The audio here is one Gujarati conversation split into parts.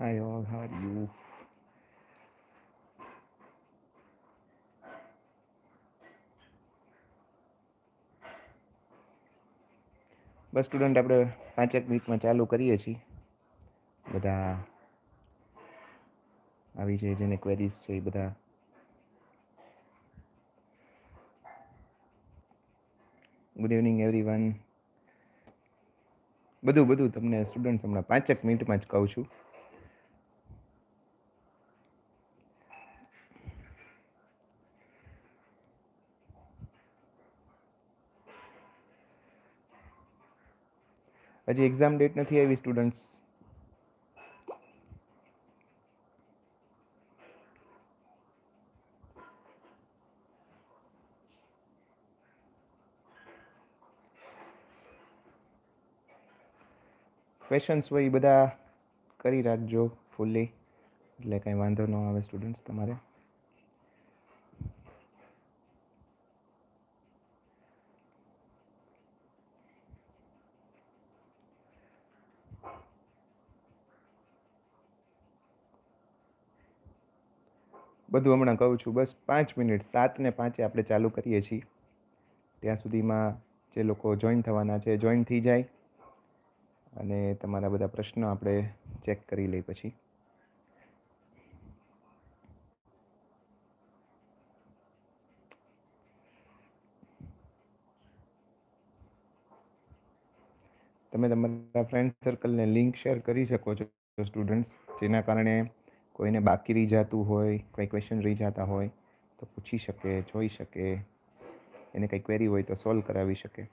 här jag har ju બસ સ્ટુડન્ટ આપણે પાંચેક મિનિટમાં ચાલુ કરીએ છીએ બધા આવી છે જેને ક્વેરીઝ છે એ બધા ગુડ ઇવનિંગ એવરી વન બધું બધું તમને સ્ટુડન્ટ્સ હમણાં પાંચેક મિનિટમાં જ કહું છું હજી એક્ઝામ ડેટ નથી આવી સ્ટુડન્ટ્સ ક્વેશ્ચન્સ હોય એ બધા કરી રાખજો ફૂલ્લી એટલે કંઈ વાંધો ન આવે સ્ટુડન્ટ્સ તમારે બધું હમણાં કહું છું બસ પાંચ મિનિટ સાતને પાંચે આપણે ચાલુ કરીએ છીએ ત્યાં સુધીમાં જે લોકો જોઈન થવાના છે જોઈન થઈ જાય અને તમારા બધા પ્રશ્નો આપણે ચેક કરી લઈએ પછી તમે તમારા ફ્રેન્ડ સર્કલને લિંક શેર કરી શકો છો સ્ટુડન્ટ્સ જેના કારણે કોઈને બાકી રહી જતું હોય કોઈ ક્વેશ્ચન રહી જતા હોય તો પૂછી શકે જોઈ શકે એને કંઈ ક્વેરી હોય તો સોલ્વ કરાવી શકે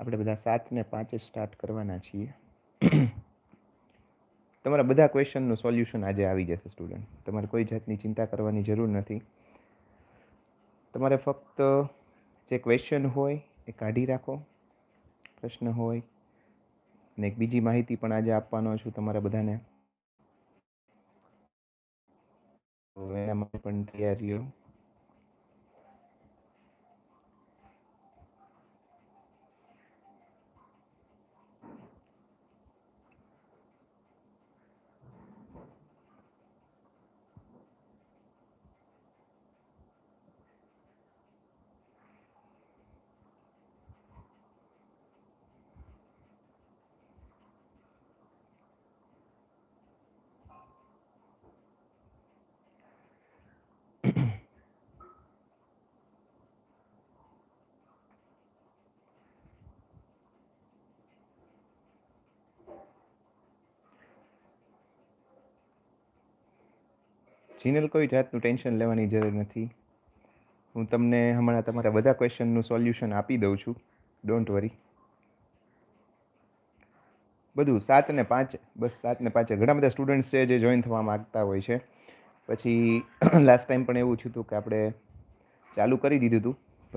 આપણે બધા સાતને પાંચે સ્ટાર્ટ કરવાના છીએ તમારા બધા ક્વેશ્ચનનું સોલ્યુશન આજે આવી જશે સ્ટુડન્ટ તમારે કોઈ જાતની ચિંતા કરવાની જરૂર નથી તમારે ફક્ત જે ક્વેશ્ચન હોય એ કાઢી રાખો પ્રશ્ન હોય અને એક બીજી માહિતી પણ આજે આપવાનો છું તમારા બધાને એના માટે પણ તૈયારીઓ જીનલ કોઈ જાતનું ટેન્શન લેવાની જરૂર નથી હું તમને હમણાં તમારા બધા ક્વેશ્ચનનું સોલ્યુશન આપી દઉં છું ડોન્ટ વરી બધું સાત ને પાંચ બસ સાત ને પાંચે ઘણા બધા સ્ટુડન્ટ્સ છે જે જોઈન થવા માગતા હોય છે પછી લાસ્ટ ટાઈમ પણ એવું થયું હતું કે આપણે ચાલુ કરી દીધું હતું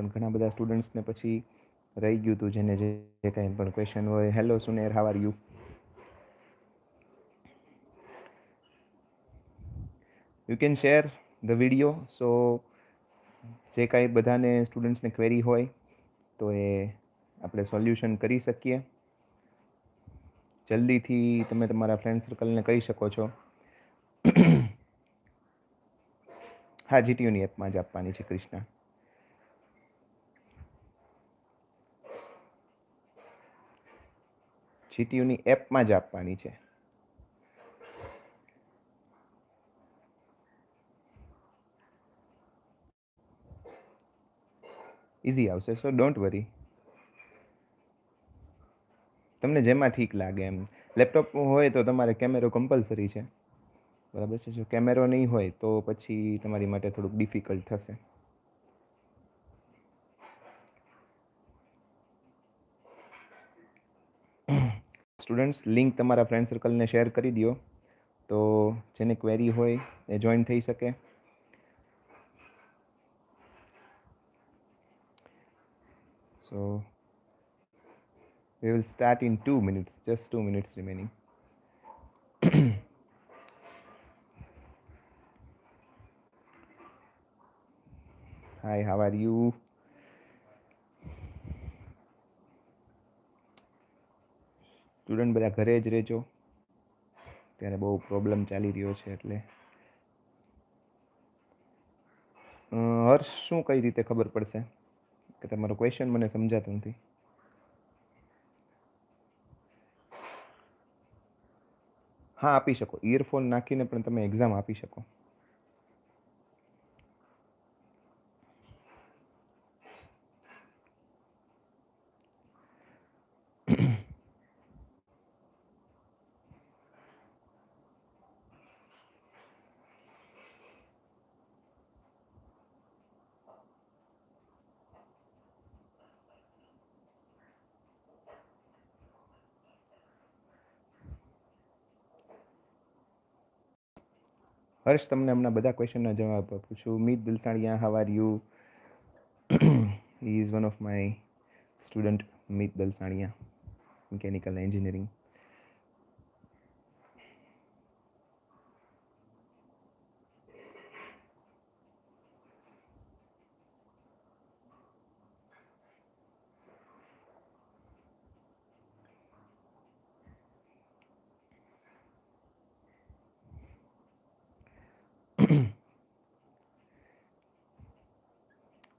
પણ ઘણા બધા સ્ટુડન્ટ્સને પછી રહી ગયું હતું જેને જે કાંઈ પણ ક્વેશ્ચન હોય હેલો સુનેર how are you you can share the video so જે કાંઈ બધાને સ્ટુડન્ટ્સને ક્વેરી હોય તો એ આપણે સોલ્યુશન કરી શકીએ જલ્દીથી તમે તમારા ફ્રેન્ડ સર્કલને કહી શકો છો હા જીટીયુની એપમાં જ આપવાની છે કૃષ્ણા જીટીયુની એપમાં જ આપવાની છે ઇઝી આવશે સો ડોન્ટ વરી તમને જેમાં ઠીક લાગે એમ લેપટોપ હોય તો તમારે કેમેરો કમ્પલસરી છે બરાબર છે જો કેમેરો નહીં હોય તો પછી તમારી માટે થોડુંક ડિફિકલ્ટ થશે સ્ટુડન્ટ્સ લિંક તમારા ફ્રેન્ડ સર્કલને શેર કરી દો તો જેને ક્વેરી હોય એ જોઈન થઈ શકે So we will start in two minutes, just two minutes remaining. Hi, how are you? Student બધા ઘરે જ રહેજો ત્યારે બહુ પ્રોબ્લેમ ચાલી રહ્યો છે એટલે હર્ષ શું કઈ રીતે ખબર પડશે કે તમારો ક્વેશ્ચન મને સમજાતો નથી હા આપી શકો ઇયરફોન નાખીને પણ તમે એક્ઝામ આપી શકો હર્ષ તમને હમણાં બધા ક્વેશ્ચનના જવાબ આપું છું Meet Dalsaniya how are you he is one of my student Meet Dalsaniya mechanical engineering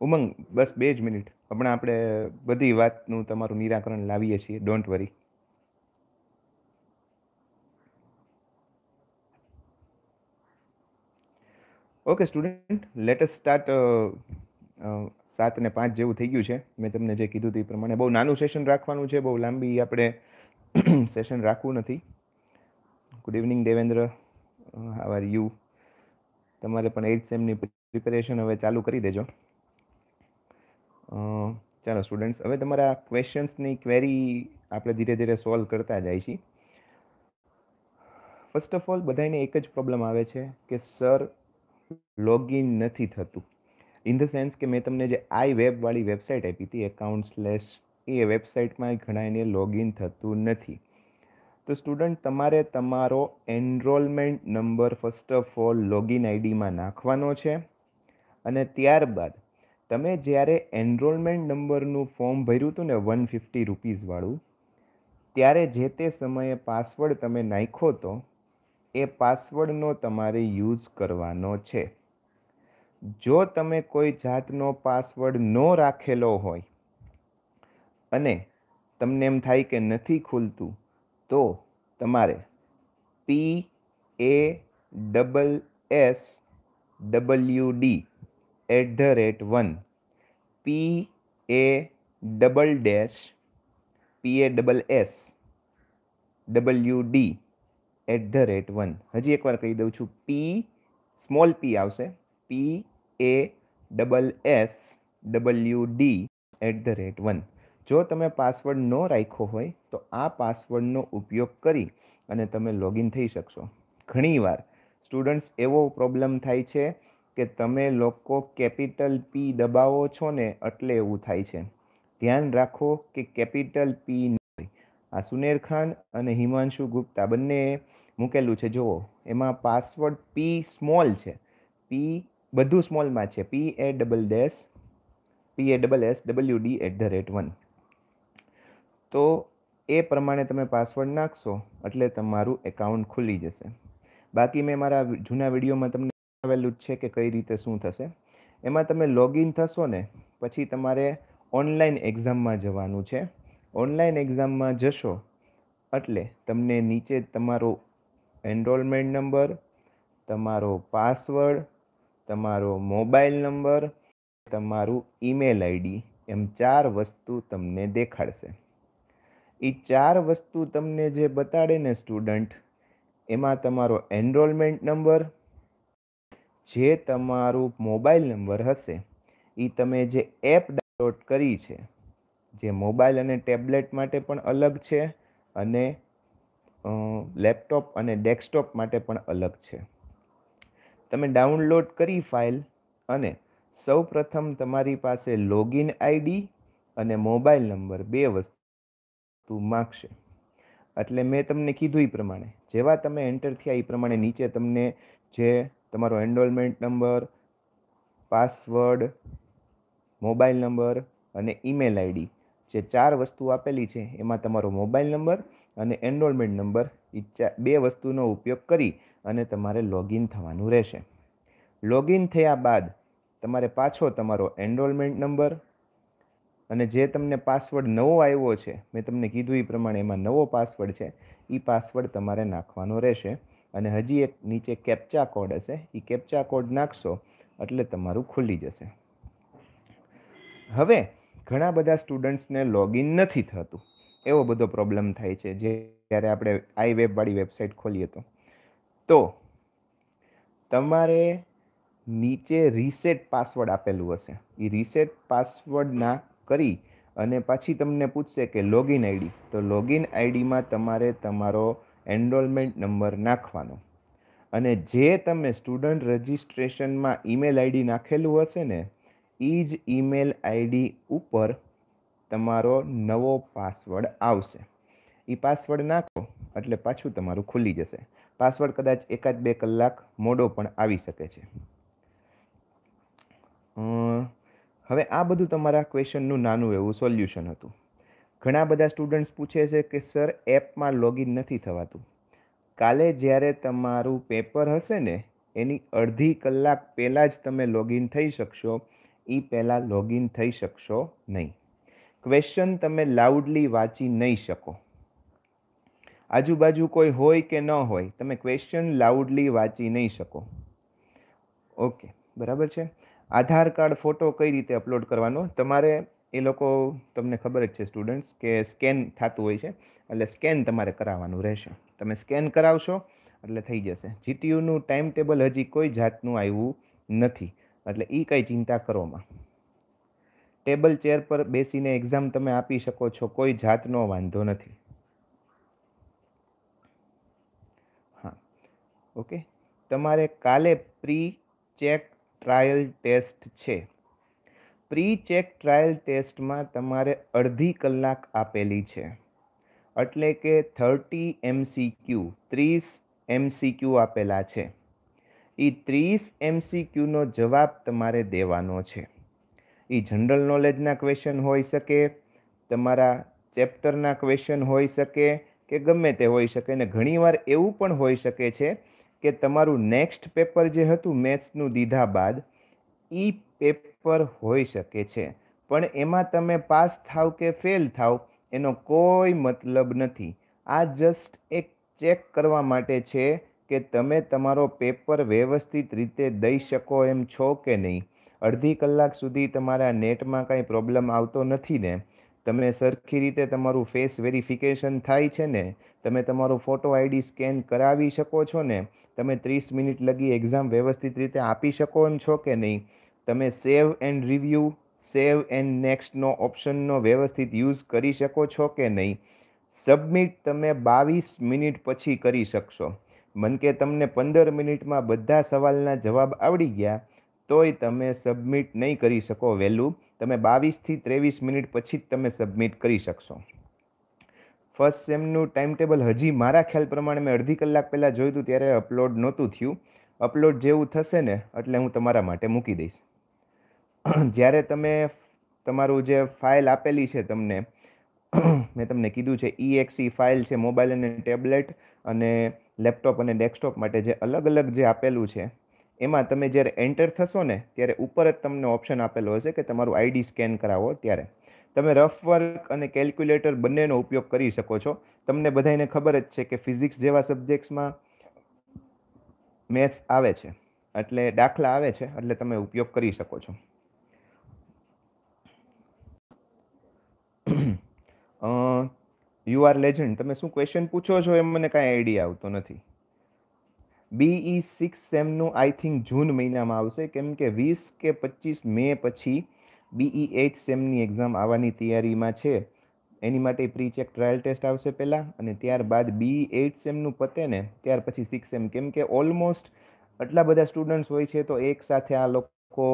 Umang બસ બે જ મિનિટ હમણાં આપણે બધી વાતનું તમારું નિરાકરણ લાવીએ છીએ don't worry okay student latest start સાત ને પાંચ જેવું થઈ ગયું છે મેં તમને જે કીધું તે પ્રમાણે બહુ નાનું સેશન રાખવાનું છે બહુ લાંબી આપણે સેશન રાખવું નથી good evening Devendra are you તમારે પણ એઇટ સેમની પ્રિપેરેશન હવે ચાલુ કરી દેજો ચાલો સ્ટુડન્ટ્સ હવે તમારા ક્વેશ્ચન્સની ક્વેરી આપણે ધીરે ધીરે સોલ્વ કરતા જાય છીએ ફર્સ્ટ ઓફ ઓલ બધાને એક જ પ્રોબ્લેમ આવે છે કે સર લોગિન નથી થતું ઇન ધ સેન્સ કે મેં તમને જે આઈ વેબવાળી વેબસાઇટ આપી હતી એકાઉન્ટ સ્લેશ એ વેબસાઇટમાં ઘણા એને લોગિન થતું નથી તો સ્ટુડન્ટ તમારે તમારો enrollment number first of all login આઈડીમાં નાખવાનો છે અને ત્યારબાદ તમે જ્યારે એનરોલમેન્ટ નંબરનું ફોર્મ ભર્યું હતું ને વન ફિફ્ટી રૂપીઝવાળું ત્યારે જે તે સમયે પાસવર્ડ તમે નાખ્યો હતો એ પાસવર્ડનો તમારે યુઝ કરવાનો છે જો તમે કોઈ જાતનો પાસવર્ડ ન રાખેલો હોય અને તમને એમ થાય કે નથી ખુલતું તો તમારે P A double S W D at the rate one P A double dash P A double S W D at the rate one હજી એકવાર કહી દઉં છું પી સ્મોલ પી આવશે P A double S W D at the rate one જો તમે પાસવર્ડ ન રાખ્યો હોય તો આ પાસવર્ડનો ઉપયોગ કરી અને તમે લોગિન થઈ શકશો ઘણીવાર સ્ટુડન્ટ્સ એવો પ્રોબ્લેમ થાય છે કે તમે લોકો કેપિટલ પી દબાવો છો ને એટલે એવું થાય છે ધ્યાન રાખો કે કેપિટલ પી નહીં આ સુનેર ખાન અને હિમાંશુ ગુપ્તા બંને મૂકેલું છે જુઓ એમાં પાસવર્ડ પી સ્મોલ છે પી બધું સ્મોલમાં છે P A double dash P A double S W D at the rate one તો એ પ્રમાણે તમે પાસવર્ડ નાખશો એટલે તમારું એકાઉન્ટ ખુલી જશે બાકી મેં મારા જૂના વિડીયોમાં તમને આવેલું જ છે કે કઈ રીતે શું થશે એમાં તમે લોગિન થશો ને પછી તમારે ઓનલાઈન એક્ઝામમાં જવાનું છે ઓનલાઈન એક્ઝામમાં જશો એટલે તમને નીચે તમારો એનરોલમેન્ટ નંબર તમારો પાસવર્ડ તમારો મોબાઈલ નંબર તમારું ઈમેલ આઈડી એમ ચાર વસ્તુ તમને દેખાડશે એ ચાર વસ્તુ તમને જે બતાડે ને સ્ટુડન્ટ એમાં તમારો એનરોલમેન્ટ નંબર જે તમારું મોબાઈલ નંબર હશે એ તમે જે એપ ડાઉનલોડ કરી છે જે મોબાઈલ અને ટેબ્લેટ માટે પણ અલગ છે અને લેપટોપ અને ડેસ્કટોપ માટે પણ અલગ છે તમે ડાઉનલોડ કરી ફાઇલ અને સૌ પ્રથમ તમારી પાસે લોગિન આઈડી અને મોબાઈલ નંબર બે વસ્તુ માગશે એટલે મેં તમને કીધું એ પ્રમાણે જેવા તમે એન્ટર થયા એ પ્રમાણે નીચે તમને જે તમારો enrollment number password mobile number અને ઈમેલ આઈડી જે ચાર વસ્તુ આપેલી છે એમાં તમારો મોબાઈલ નંબર અને એનરોલમેન્ટ નંબર એ બે વસ્તુનો ઉપયોગ કરી અને તમારે લોગિન થવાનું રહેશે લોગિન થયા બાદ તમારે પાછો તમારો એનરોલમેન્ટ નંબર અને જે તમને પાસવર્ડ નવો આવ્યો છે મેં તમને કીધું એ પ્રમાણે એમાં નવો પાસવર્ડ છે એ પાસવર્ડ તમારે નાખવાનો રહેશે અને હજી એક નીચે કેપ્ચા કોડ હશે એ કેપ્ચા કોડ નાખશો એટલે તમારું ખુલી જશે હવે ઘણા બધા સ્ટુડન્ટ્સને લોગિન નથી થતું એવો બધો પ્રોબ્લેમ થાય છે જે જ્યારે આપણે આઈ વેબવાળી વેબસાઇટ ખોલીએ તો તો તમારે નીચે રીસેટ પાસવર્ડ આપેલું હશે એ રીસેટ પાસવર્ડ ના કરી અને પછી તમને પૂછશે કે લોગિન આઈડી તો લોગિન આઈડીમાં તમારે તમારો એનરોલમેન્ટ નંબર નાખવાનો અને જે તમે સ્ટુડન્ટ રજિસ્ટ્રેશનમાં ઈમેલ આઈડી નાખેલું હશે ને એ જ ઈમેલ આઈડી ઉપર તમારો નવો પાસવર્ડ આવશે એ પાસવર્ડ નાખો એટલે પાછું તમારું ખુલી જશે પાસવર્ડ કદાચ એકાદ બે કલાક મોડો પણ આવી શકે છે હવે આ બધું તમારા ક્વેશ્ચનનું નાનું એવું સોલ્યુશન હતું ઘણા બધા સ્ટુડન્ટ્સ પૂછે છે કે સર એપમાં લોગિન નથી થવાતું કાલે જ્યારે તમારું પેપર હશે ને એની અડધી કલાક પહેલાં જ તમે લોગિન થઈ શકશો એ પહેલાં લોગિન થઈ શકશો નહીં ક્વેશ્ચન તમે લાઉડલી વાંચી નહીં શકો આજુબાજુ કોઈ હોય કે ન હોય તમે ક્વેશ્ચન લાઉડલી વાંચી નહીં શકો ઓકે બરાબર છે આધાર કાર્ડ ફોટો કઈ રીતે અપલોડ કરવાનો તમારે એ લોકો તમને ખબર જ છે સ્ટુડન્ટ્સ કે સ્કેન થતું હોય છે એટલે સ્કેન તમારે કરાવવાનું રહેશે તમે સ્કેન કરાવશો એટલે થઈ જશે જીટીયુનું ટાઈમ ટેબલ હજી કોઈ જાતનું આવ્યું નથી એટલે એ કંઈ ચિંતા કરોમાં ટેબલ ચેર પર બેસીને એક્ઝામ તમે આપી શકો છો કોઈ જાતનો વાંધો નથી હા ઓકે તમારે કાલે પ્રી ચેક ટ્રાયલ ટેસ્ટ છે પ્રી ચેક ટ્રાયલ ટેસ્ટમાં તમારે અડધી કલાક આપેલી છે એટલે કે થર્ટી એમસીક્યુ ત્રીસ એમસીક્યુ આપેલા છે એ ત્રીસ એમસીક્યુનો જવાબ તમારે દેવાનો છે એ જનરલ નોલેજના ક્વેશ્ચન હોઈ શકે તમારા ચેપ્ટરના ક્વેશ્ચન હોઈ શકે કે ગમે તે હોઈ શકે ને ઘણીવાર એવું પણ હોઈ શકે છે કે તમારું નેક્સ્ટ પેપર જે હતું મેથ્સનું દીધા બાદ એ પેપર પર હોઈ શકે છે પણ એમાં તમે પાસ થાવ કે ફેલ થાવ એનો કોઈ મતલબ નથી આ જસ્ટ એક ચેક કરવા માટે છે કે તમે તમારો પેપર વ્યવસ્થિત રીતે દઈ શકો એમ છો કે નહીં અડધી કલાક સુધી તમારા નેટમાં કાંઈ પ્રોબ્લેમ આવતો નથી ને તમે સરખી રીતે તમારું ફેસ વેરિફિકેશન થાય છે ને તમે તમારો ફોટો આઈડી સ્કેન કરાવી શકો છો ને તમે ત્રીસ મિનિટ લગી એક્ઝામ વ્યવસ્થિત રીતે આપી શકો એમ છો કે નહીં તમે save and review save and નેક્સ્ટનો ઓપ્શનનો વ્યવસ્થિત યુઝ કરી શકો છો કે નહીં સબમિટ તમે બાવીસ મિનિટ પછી કરી શકશો મન કે તમને પંદર મિનિટમાં બધા સવાલના જવાબ આવડી ગયા તોય તમે સબમિટ નહીં કરી શકો વહેલું તમે બાવીસથી ત્રેવીસ મિનિટ પછી જ તમે સબમિટ કરી શકશો ફર્સ્ટ સેમનું ટાઈમ ટેબલ હજી મારા ખ્યાલ પ્રમાણે મેં અડધી કલાક પહેલાં જોયું હતું ત્યારે અપલોડ નહોતું થયું અપલોડ જેવું થશે ને એટલે હું તમારા માટે મૂકી દઈશ જ્યારે તમે તમારું જે ફાઇલ આપેલી છે તમને મેં તમને કીધું છે ઈએક્સી ફાઇલ છે મોબાઈલ અને ટેબ્લેટ અને લેપટોપ અને ડેસ્કટોપ માટે જે અલગ અલગ જે આપેલું છે એમાં તમે જ્યારે એન્ટર થશો ને ત્યારે ઉપર જ તમને ઓપ્શન આપેલો હશે કે તમારું આઈડી સ્કેન કરાવો ત્યારે તમે રફ વર્ક અને કેલ્ક્યુલેટર બંનેનો ઉપયોગ કરી શકો છો તમને બધાને ખબર જ છે કે ફિઝિક્સ જેવા સબ્જેક્ટ્સમાં મેથ્સ આવે છે એટલે દાખલા આવે છે એટલે તમે ઉપયોગ કરી શકો છો યુ આર લેજન્ડ તમે શું ક્વેશ્ચન પૂછો છો એમ મને કાંઈ આઈડિયા આવતો નથી બીઈ સિક્સ સેમનું આઈ થિંક જૂન મહિનામાં આવશે કેમ કે વીસ કે પચીસ મે પછી બીઈ એચ સેમની એક્ઝામ આવવાની તૈયારીમાં છે એની માટે પ્રી ચેક ટ્રાયલ ટેસ્ટ આવશે પહેલાં અને ત્યારબાદ બી એઇટ સેમનું પતે ને ત્યાર પછી સિક્સ સેમ કેમ કે ઓલમોસ્ટ આટલા બધા સ્ટુડન્ટ્સ હોય છે તો એક સાથે આ લોકો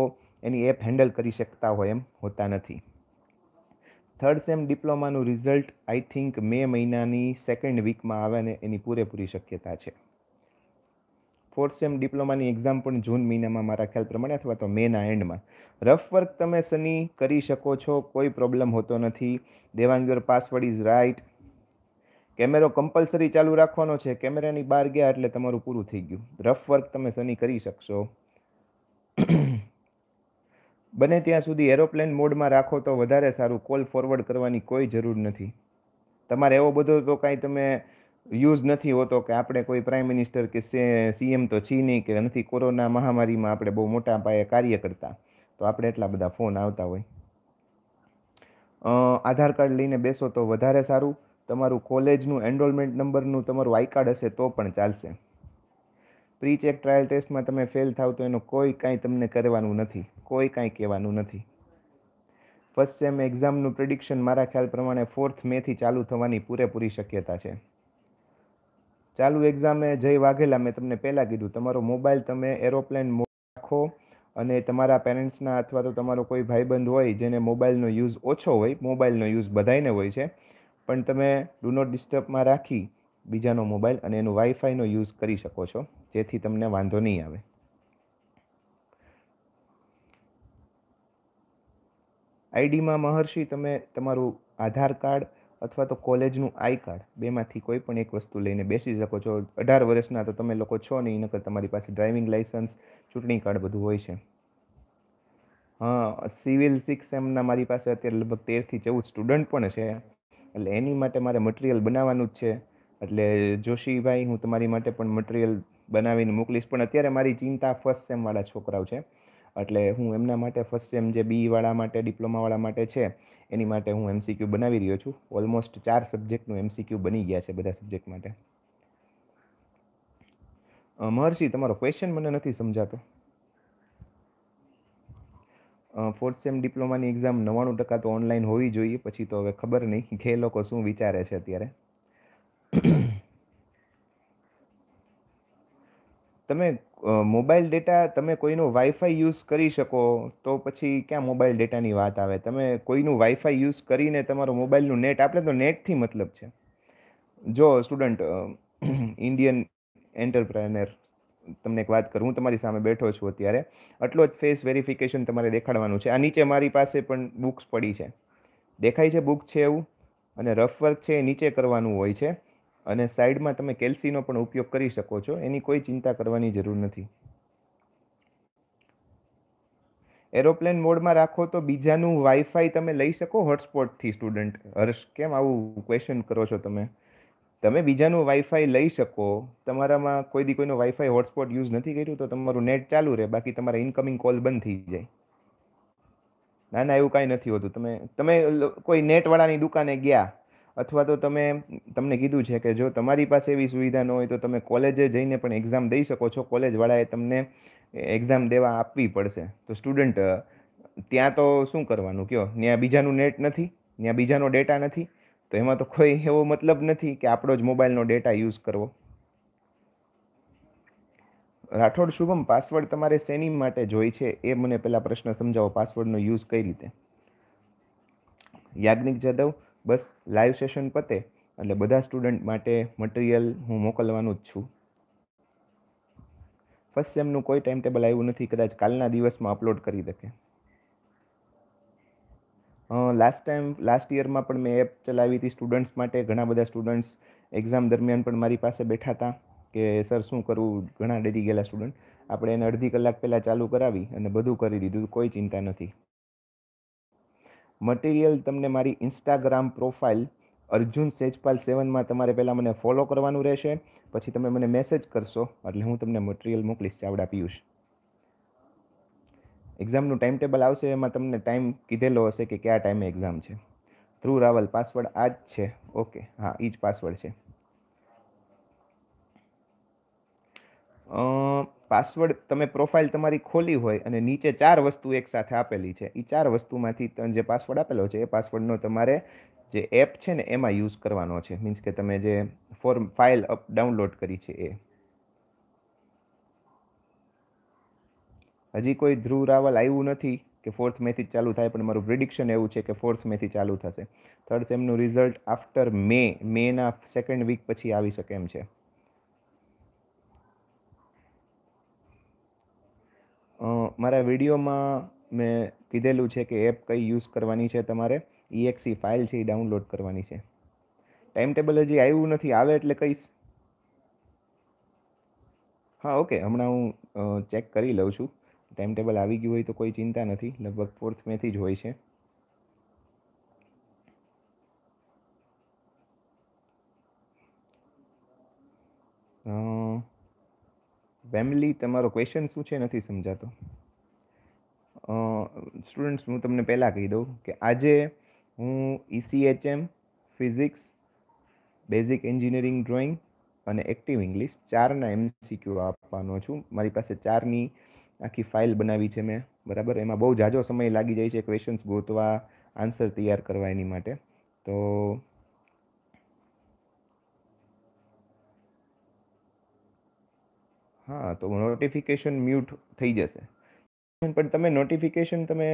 એની એપ હેન્ડલ કરી શકતા હોય એમ હોતા નથી થર્ડ સેમ ડિપ્લોમાનું રિઝલ્ટ આઈ થિંક મે મહિનાની સેકન્ડ વીકમાં આવે અને એની પૂરેપૂરી શક્યતા છે ફોર્થ સેમ ડિપ્લોમાની એક્ઝામ પણ જૂન મહિનામાં મારા ખ્યાલ પ્રમાણે અથવા તો મેના એન્ડમાં રફ વર્ક તમે શનિ કરી શકો છો કોઈ પ્રોબ્લેમ હોતો નથી દેવાંગ પાસવર્ડ ઇઝ રાઇટ કેમેરો કમ્પલસરી ચાલુ રાખવાનો છે કેમેરાની બહાર ગયા એટલે તમારું પૂરું થઈ ગયું રફ વર્ક તમે શનિ કરી શકશો બને ત્યાં સુધી એરોપ્લેન મોડમાં રાખો તો વધારે સારું કોલ ફોરવર્ડ કરવાની કોઈ જરૂર નથી તમારે એવો બધો તો કાંઈ તમે યુઝ નથી હોતો કે આપણે કોઈ પ્રાઇમ મિનિસ્ટર કે સીએમ તો છી નહીં કે નથી કોરોના મહામારીમાં આપણે બહુ મોટા પાયે કાર્ય કરતા તો આપણે એટલા બધા ફોન આવતા હોય આધાર કાર્ડ લઈને બેસો તો વધારે સારું તમારું કોલેજનું એનરોલમેન્ટ નંબરનું તમારું આઈ કાર્ડ હશે તો પણ ચાલશે પ્રી ચેક ટ્રાયલ ટેસ્ટમાં તમે ફેલ થાવ તો એનું કોઈ કાંઈ તમને કરવાનું નથી કોઈ કાંઈ કહેવાનું નથી ફર્સ્ટ સેમ એક્ઝામનું પ્રિડિક્શન મારા ખ્યાલ પ્રમાણે ફોર્થ મેથી ચાલુ થવાની પૂરેપૂરી શક્યતા છે ચાલુ એક્ઝામે જઈ વાઘેલા મેં તમને પહેલાં કીધું તમારો મોબાઈલ તમે એરોપ્લેન રાખો અને તમારા પેરેન્ટ્સના અથવા તો તમારો કોઈ ભાઈબંધ હોય જેને મોબાઈલનો યુઝ ઓછો હોય મોબાઈલનો યુઝ બધાને હોય છે પણ તમે ડુ નોટ ડિસ્ટર્બમાં રાખી બીજાનો મોબાઈલ અને એનું વાઈફાઈનો યુઝ કરી શકો છો જેથી તમને વાંધો નહીં આવે આઈડીમાં મહર્ષિ તમે તમારું આધાર કાર્ડ અથવા તો કોલેજનું આઈ કાર્ડ બેમાંથી કોઈ પણ એક વસ્તુ લઈને બેસી શકો છો અઢાર વર્ષના તો તમે લોકો છો નહીં નકર તમારી પાસે ડ્રાઇવિંગ લાઇસન્સ ચૂંટણી કાર્ડ બધું હોય છે હા સિવિલ સિક્સ એમના મારી પાસે અત્યારે લગભગ તેરથી ચૌદ સ્ટુડન્ટ પણ છે એટલે એની માટે મારે મટિરિયલ બનાવવાનું જ છે એટલે જોશીભાઈ હું તમારી માટે પણ મટિરિયલ બનાવીને મોકલીશ પણ અત્યારે મારી ચિંતા ફર્સ્ટ સેમવાળા છોકરાઓ છે એટલે હું એમના માટે ફર્સ્ટ સેમ જે બીવાળા માટે ડિપ્લોમાવાળા માટે છે એની માટે હું એમસીક્યુ બનાવી રહ્યો છું ઓલમોસ્ટ ચાર સબ્જેક્ટનું એમસીક્યુ બની ગયા છે બધા સબ્જેક્ટ માટે મહર્ષિ તમારો ક્વેશ્ચન મને નથી સમજાતો ફોર્થ સેમ ડિપ્લોમાની એક્ઝામ નવ્વાણું ટકા તો ઓનલાઈન હોવી જોઈએ પછી તો હવે ખબર નહીં કે એ લોકો શું વિચારે છે અત્યારે તમે મોબાઈલ ડેટા તમે કોઈનું વાઈફાઈ યુઝ કરી શકો તો પછી ક્યાં મોબાઈલ ડેટાની વાત આવે તમે કોઈનું વાઈફાઈ યુઝ કરીને તમારો મોબાઈલનું નેટ આપણે તો નેટથી મતલબ છે જો સ્ટુડન્ટ ઇન્ડિયન એન્ટરપ્રેનર તમને એક વાત કરું હું તમારી સામે બેઠો છું અત્યારે આટલો જ ફેસ વેરિફિકેશન તમારે દેખાડવાનું છે આ નીચે મારી પાસે પણ બુક્સ પડી છે દેખાય છે બુક છે એવું અને રફ વર્ક છે એ નીચે કરવાનું હોય છે અને સાઈડમાં તમે કેલ્સીનો પણ ઉપયોગ કરી શકો છો એની કોઈ ચિંતા કરવાની જરૂર નથી એરોપ્લેન મોડમાં રાખો તો બીજાનું વાઈફાઈ તમે લઈ શકો હોટસ્પોટથી સ્ટુડન્ટ હર્ષ કેમ આવું ક્વેશ્ચન કરો છો તમે તમે બીજાનું વાઈફાઈ લઈ શકો તમારામાં કોઈ દી કોઈનો વાઈફાઈ હોટસ્પોટ યુઝ નથી કર્યું તો તમારું નેટ ચાલુ રહે બાકી તમારા ઇન્કમિંગ કોલ બંધ થઈ જાય ના ના એવું કાંઈ નથી હોતું તમે તમે કોઈ નેટવાળાની દુકાને ગયા અથવા તો તમે તમને કીધું છે કે જો તમારી પાસે એવી સુવિધા ન હોય તો તમે કોલેજે જઈને પણ એક્ઝામ દઈ શકો છો કોલેજવાળાએ તમને એક્ઝામ દેવા આપવી પડશે તો સ્ટુડન્ટ ત્યાં તો શું કરવાનું કયો ત્યાં બીજાનું નેટ નથી ત્યાં બીજાનો ડેટા નથી તો એમાં તો કોઈ એવો મતલબ નથી કે આપણો જ મોબાઈલનો ડેટા યુઝ કરવો રાઠોડ શુભમ પાસવર્ડ તમારે શેની માટે જોઈ છે એ મને પહેલાં પ્રશ્ન સમજાવો પાસવર્ડનો યુઝ કઈ રીતે યાજ્ઞિક જાદવ બસ લાઈવ સેશન પતે એટલે બધા સ્ટુડન્ટ માટે મટીરિયલ હું મોકલવાનું જ છું ફર્સ્ટ સેમનું કોઈ ટાઈમ ટેબલ આવ્યું નથી કદાચ કાલના દિવસમાં અપલોડ કરી શકે લાસ્ટ ટાઈમ લાસ્ટ યરમાં પણ મેં એપ ચલાવી હતી સ્ટુડન્ટ્સ માટે ઘણા બધા સ્ટુડન્ટ્સ એક્ઝામ દરમિયાન પણ મારી પાસે બેઠા હતા કે સર શું કરવું ઘણા ડરી ગયેલા સ્ટુડન્ટ આપણે એને અડધી કલાક પહેલાં ચાલુ કરાવી અને બધું કરી દીધું કોઈ ચિંતા નથી મટીરિયલ તમને મારી ઇન્સ્ટાગ્રામ પ્રોફાઇલ અર્જુન સેજપાલ સેવનમાં તમારે પહેલાં મને ફોલો કરવાનું રહેશે પછી તમે મને મેસેજ કરશો એટલે હું તમને મટીરિયલ મોકલીશ ચાવડા પિયુષ એક્ઝામનું ટાઈમ ટેબલ આવશે એમાં તમને ટાઈમ કીધેલો હશે કે કયા ટાઈમે એક્ઝામ છે થ્રુ રાવલ પાસવર્ડ આ જ છે ઓકે હા એ જ પાસવર્ડ છે પાસવર્ડ તમે પ્રોફાઇલ તમારી ખોલી હોય અને નીચે ચાર વસ્તુ એકસાથે આપેલી છે એ ચાર વસ્તુમાંથી જે પાસવર્ડ આપેલો છે એ પાસવર્ડનો તમારે જે એપ છે ને એમાં યુઝ કરવાનો છે મીન્સ કે તમે જે ફોર્મ ફાઇલ અપ ડાઉનલોડ કરી છે એ હજી કોઈ ધ્રુવ રાવલ આવ્યું નથી કે ફોર્થ મેથી ચાલુ થાય પણ મારું પ્રિડિક્શન એવું છે કે ફોર્થ મેથી ચાલુ થશે થર્ડ સેમનું રિઝલ્ટ આફ્ટર મે મેના સેકન્ડ વીક પછી આવી શકે એમ છે મારા વિડીયોમાં મેં કીધેલું છે કે એપ કઈ યુઝ કરવાની છે તમારે ઈએક્સી ફાઇલ છે એ ડાઉનલોડ કરવાની છે ટાઈમ ટેબલ હજી આવ્યું નથી આવે એટલે કહીશ હા ઓકે હમણાં હું ચેક કરી લઉં છું ટાઈમ ટેબલ આવી ગયું હોય તો કોઈ ચિંતા નથી લગભગ ફોર્થ મેથી જ હોય છે ફેમિલી તમારો ક્વેશ્ચન શું છે નથી સમજાતો સ્ટુડન્ટ્સ હું તમને પહેલાં કહી દઉં કે આજે હું ECHM physics basic engineering drawing અને એક્ટિવ ઇંગ્લિશ ચારના એમ એમસીક્યુ આપવાનો છું મારી પાસે ચારની આખી ફાઇલ બનાવી છે મેં બરાબર એમાં બહુ જાજો સમય લાગી જાય છે ક્વેશ્ચન્સ ગોતવા આન્સર તૈયાર કરવા એની માટે તો હા તો નોટિફિકેશન મ્યુટ થઈ જશે પણ તમે નોટિફિકેશન તમે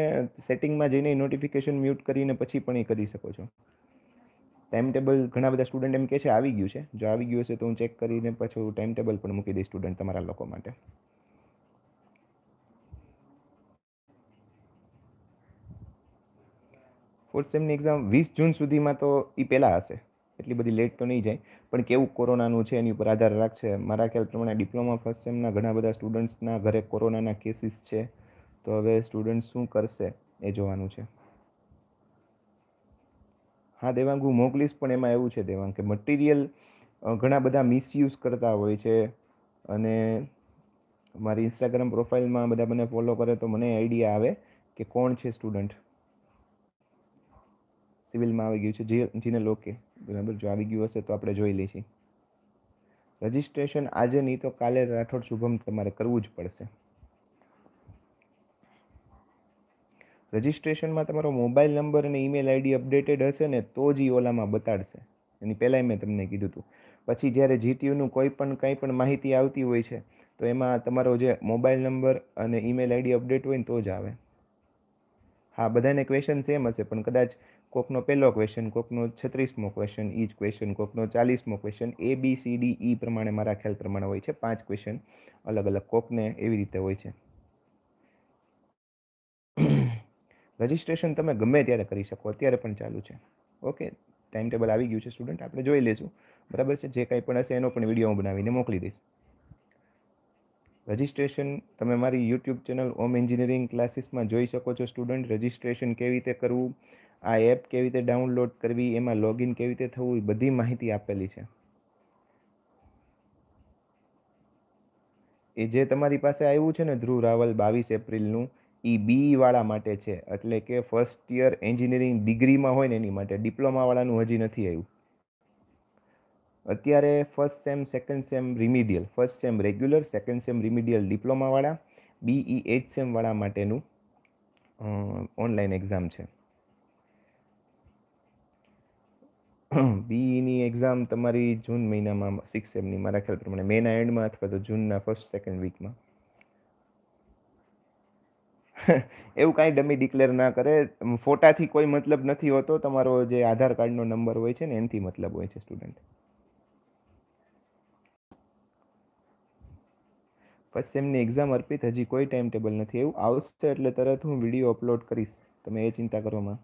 સેટિંગમાં જઈને નોટિફિકેશન મ્યુટ કરીને પછી પણ એ કરી શકો છો ટાઈમ ટેબલ ઘણા બધા સ્ટુડન્ટ એમ કે છે આવી ગયું છે જો આવી ગયું હશે તો હું ચેક કરીને પાછું ટાઈમ ટેબલ પણ મૂકી દઈશ સ્ટુડન્ટ તમારા લોકો માટે ફોર્થ સેમની એક્ઝામ વીસ જૂન સુધીમાં તો એ પહેલાં હશે એટલી બધી લેટ તો નહીં જાય પણ કેવું કોરોનાનું છે એની ઉપર આધાર રાખશે મારા ખ્યાલ પ્રમાણે ડિપ્લોમા ફર્સ્ટ સેમના ઘણા બધા સ્ટુડન્ટ્સના ઘરે કોરોનાના કેસીસ છે તો હવે સ્ટુડન્ટ શું કરશે એ જોવાનું છે હા દેવાંગ હું મોકલીશ પણ એમાં એવું છે દેવાંગ કે મટીરિયલ ઘણા બધા મિસયુઝ કરતા હોય છે અને મારી ઇન્સ્ટાગ્રામ પ્રોફાઇલમાં બધા મને ફોલો કરે તો મને આઈડિયા આવે કે કોણ છે સ્ટુડન્ટ સિવિલમાં આવી ગયું છે જે જેને લોકે બરાબર જો આવી ગયું હશે તો આપણે જોઈ લઈશું રજિસ્ટ્રેશન આજે નહીં તો કાલે રાઠોડ શુભમ તમારે કરવું જ પડશે રજિસ્ટ્રેશનમાં તમારો મોબાઈલ નંબર અને ઈમેલ આઈડી અપડેટેડ હશે ને તો જ ઓલામાં બતાડશે એની પહેલાંય મેં તમને કીધું હતું પછી જ્યારે જીટીયુનું કોઈ પણ કંઈ પણ માહિતી આવતી હોય છે તો એમાં તમારો જે મોબાઈલ નંબર અને ઈમેલ આઈડી અપડેટ હોય ને તો જ આવે હા બધાને ક્વેશ્ચન સેમ હશે પણ કદાચ કોકનો પહેલો ક્વેશ્ચન કોકનો છત્રીસમો ક્વેશ્ચન ઈ જ ક્વેશ્ચન કોકનો ચાલીસમો question A B C D E પ્રમાણે મારા ખ્યાલ પ્રમાણે હોય છે પાંચ ક્વેશ્ચન અલગ અલગ કોકને એવી રીતે હોય છે રજિસ્ટ્રેશન તમે ગમે ત્યારે કરી શકો અત્યારે પણ ચાલુ છે ઓકે ટાઈમ ટેબલ આવી ગયું છે સ્ટુડન્ટ આપણે જોઈ લઈશું બરાબર છે જે કંઈ પણ હશે એનો પણ વિડીયો હું બનાવીને મોકલી દઈશ રજિસ્ટ્રેશન તમે મારી યુટ્યુબ ચેનલ ઓમ એન્જિનિયરિંગ ક્લાસીસમાં જોઈ શકો છો સ્ટુડન્ટ રજિસ્ટ્રેશન કેવી રીતે કરવું આ એપ કેવી રીતે ડાઉનલોડ કરવી એમાં લોગિન કેવી રીતે થવું એ બધી માહિતી આપેલી છે એ જે તમારી પાસે આવ્યું છે ને ધ્રુવ રાવલ બાવીસ એપ્રિલનું એ બીઈવાળા e માટે છે એટલે કે ફર્સ્ટ યર એન્જિનિયરિંગ ડિગ્રીમાં હોય ને એની માટે ડિપ્લોમાવાળાનું હજી નથી આવ્યું અત્યારે first sem second sem remedial first sem regular second sem remedial ડિપ્લોમાવાળા બીઈ એચ સેમવાળા માટેનું ઓનલાઈન એક્ઝામ છે બીઈની e એક્ઝામ તમારી જૂન મહિનામાં સિક્સ સેમની મારા ખ્યાલ પ્રમાણે મેના એન્ડમાં અથવા તો જૂનના ફર્સ્ટ સેકન્ડ વીકમાં એવું કાંઈ ડમી ડિક્લેર ના કરે ફોટાથી કોઈ મતલબ નથી હોતો તમારો જે આધાર કાર્ડનો નંબર હોય છે ને એનાથી મતલબ હોય છે સ્ટુડન્ટ પછી એમની એક્ઝામ અર્પિત હજી કોઈ ટાઈમ ટેબલ નથી એવું આવશે એટલે તરત હું વિડીયો અપલોડ કરીશ તમે એ ચિંતા કરોમાં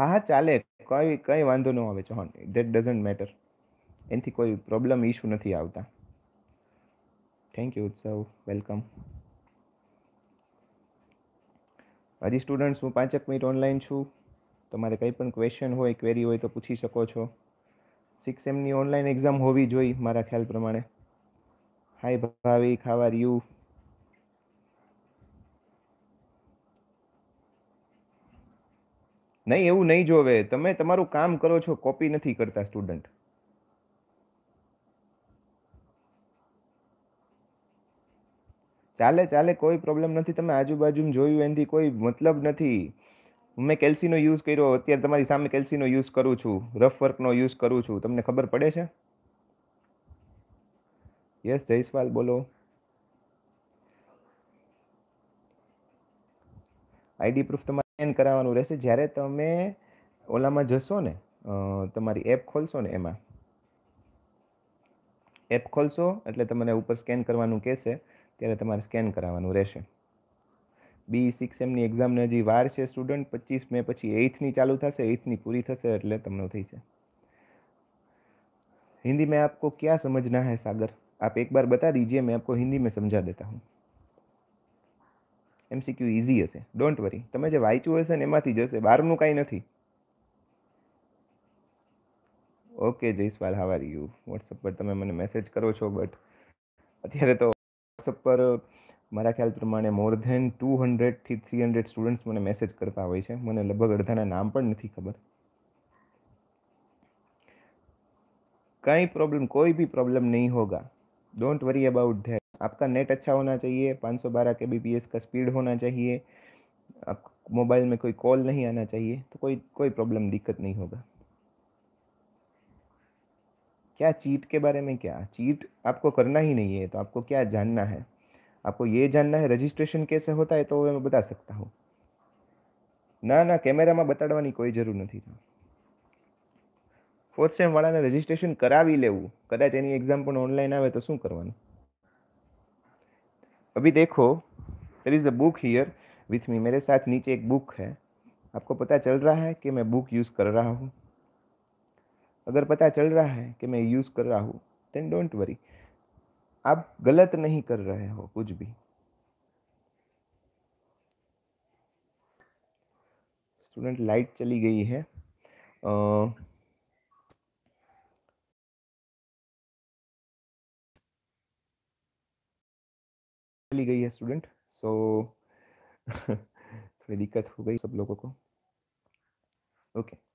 હા હા ચાલે કોઈ કંઈ વાંધો ન આવે ચૌહાણ ધેટ ડઝન્ટ મેટર એનાથી કોઈ પ્રોબ્લેમ ઇશ્યુ નથી આવતા થેન્ક યુ ઉત્સવ વેલકમ હજી સ્ટુડન્ટ્સ હું પાંચેક મિનિટ ઓનલાઈન છું તમારે કંઈ પણ ક્વેશ્ચન હોય ક્વેરી હોય તો પૂછી શકો છો સિક્સ એમની ઓનલાઈન એક્ઝામ હોવી જોઈ મારા ખ્યાલ પ્રમાણે હાય ભાવી ખાવા યુ નહીં એવું નહીં જોવે તમે તમારું કામ કરો છો કોપી નથી કરતા સ્ટુડન્ટ ચાલે ચાલે કોઈ પ્રોબ્લેમ નથી તમે આજુબાજુમાં જોયું એનાથી કોઈ મતલબ નથી મેં કેલ્સીનો યુઝ કર્યો અત્યારે તમારી સામે કેલ્સીનો યુઝ કરું છું રફ વર્કનો યુઝ કરું છું તમને ખબર પડે છે યસ જયસ્વાલ બોલો આઈડી પ્રૂફ તમારે સ્કેન કરાવવાનું રહેશે જ્યારે તમે ઓલામાં જશો ને તમારી એપ ખોલશો ને એમાં એપ ખોલશો એટલે તમને ઉપર સ્કેન કરવાનું કહેશે ત્યારે તમારે સ્કેન કરાવવાનું રહેશે બી સિક્સ એમની એક્ઝામને હજી વાર છે સ્ટુડન્ટ પચીસ મે પછી એઇથની ચાલુ થશે એઇથની પૂરી થશે એટલે તમને થઈ છે हिंदी में आपको क्या समझना है सागर आप एक बार बता दीजिए मैं आपको हिंदी में समझा देता हूँ એમસીક્યુ ઇઝી હશે ડોન્ટ વરી તમે જે વાંચ્યું હશે ને એમાંથી જશે બહારનું કાંઈ નથી okay Jaiswal how are you WhatsApp પર તમે મને મેસેજ કરો છો બટ અત્યારે તો વોટ્સઅપ પર मेरा ख्याल પ્રમાણે મોરધન 200 થી 300 સ્ટુડન્ટ્સ મને મેસેજ કરતા હોય છે મને લગભગ અડધાના નામ પણ નથી ખબર કઈ પ્રોબ્લેમ કોઈ બી પ્રોબ્લેમ નહીં હોગા ડોન્ટ વરી અબાઉટ ધેટ આપકા નેટ અચ્છા હોના ચાહીએ 512kbps કા સ્પીડ હોના ચાહીએ મોબાઈલ મે કોઈ કોલ નહીં આવના ચાહીએ તો કોઈ કોઈ પ્રોબ્લેમ દિક્કત નહીં હોગા ક્યા ચીટ કે બારે મે ક્યા ચીટ આપકો કરના હી નહીં હે તો આપકો ક્યા જાનના હે आपको ये जानना है रजिस्ट्रेशन कैसे होता है तो मैं बता सकता हूँ ना ना कैमरा में बताड़वा कोई जरूर नहीं फोर्थ सेम वाला ने रजिस्ट्रेशन करा लेव कदाच एनी एक्जाम ऑनलाइन आए तो शू करवा अभी देखो there is a book here with me मेरे साथ नीचे एक बुक है आपको पता चल रहा है कि मैं बुक यूज़ कर रहा हूँ अगर पता चल रहा है कि मैं यूज़ कर रहा हूँ देन डोंट वरी आप गलत नहीं कर रहे हो कुछ भी स्टूडेंट लाइट चली गई है आ, चली गई है स्टूडेंट सो so, थोड़ी दिक्कत हो गई सब लोगों को okay okay.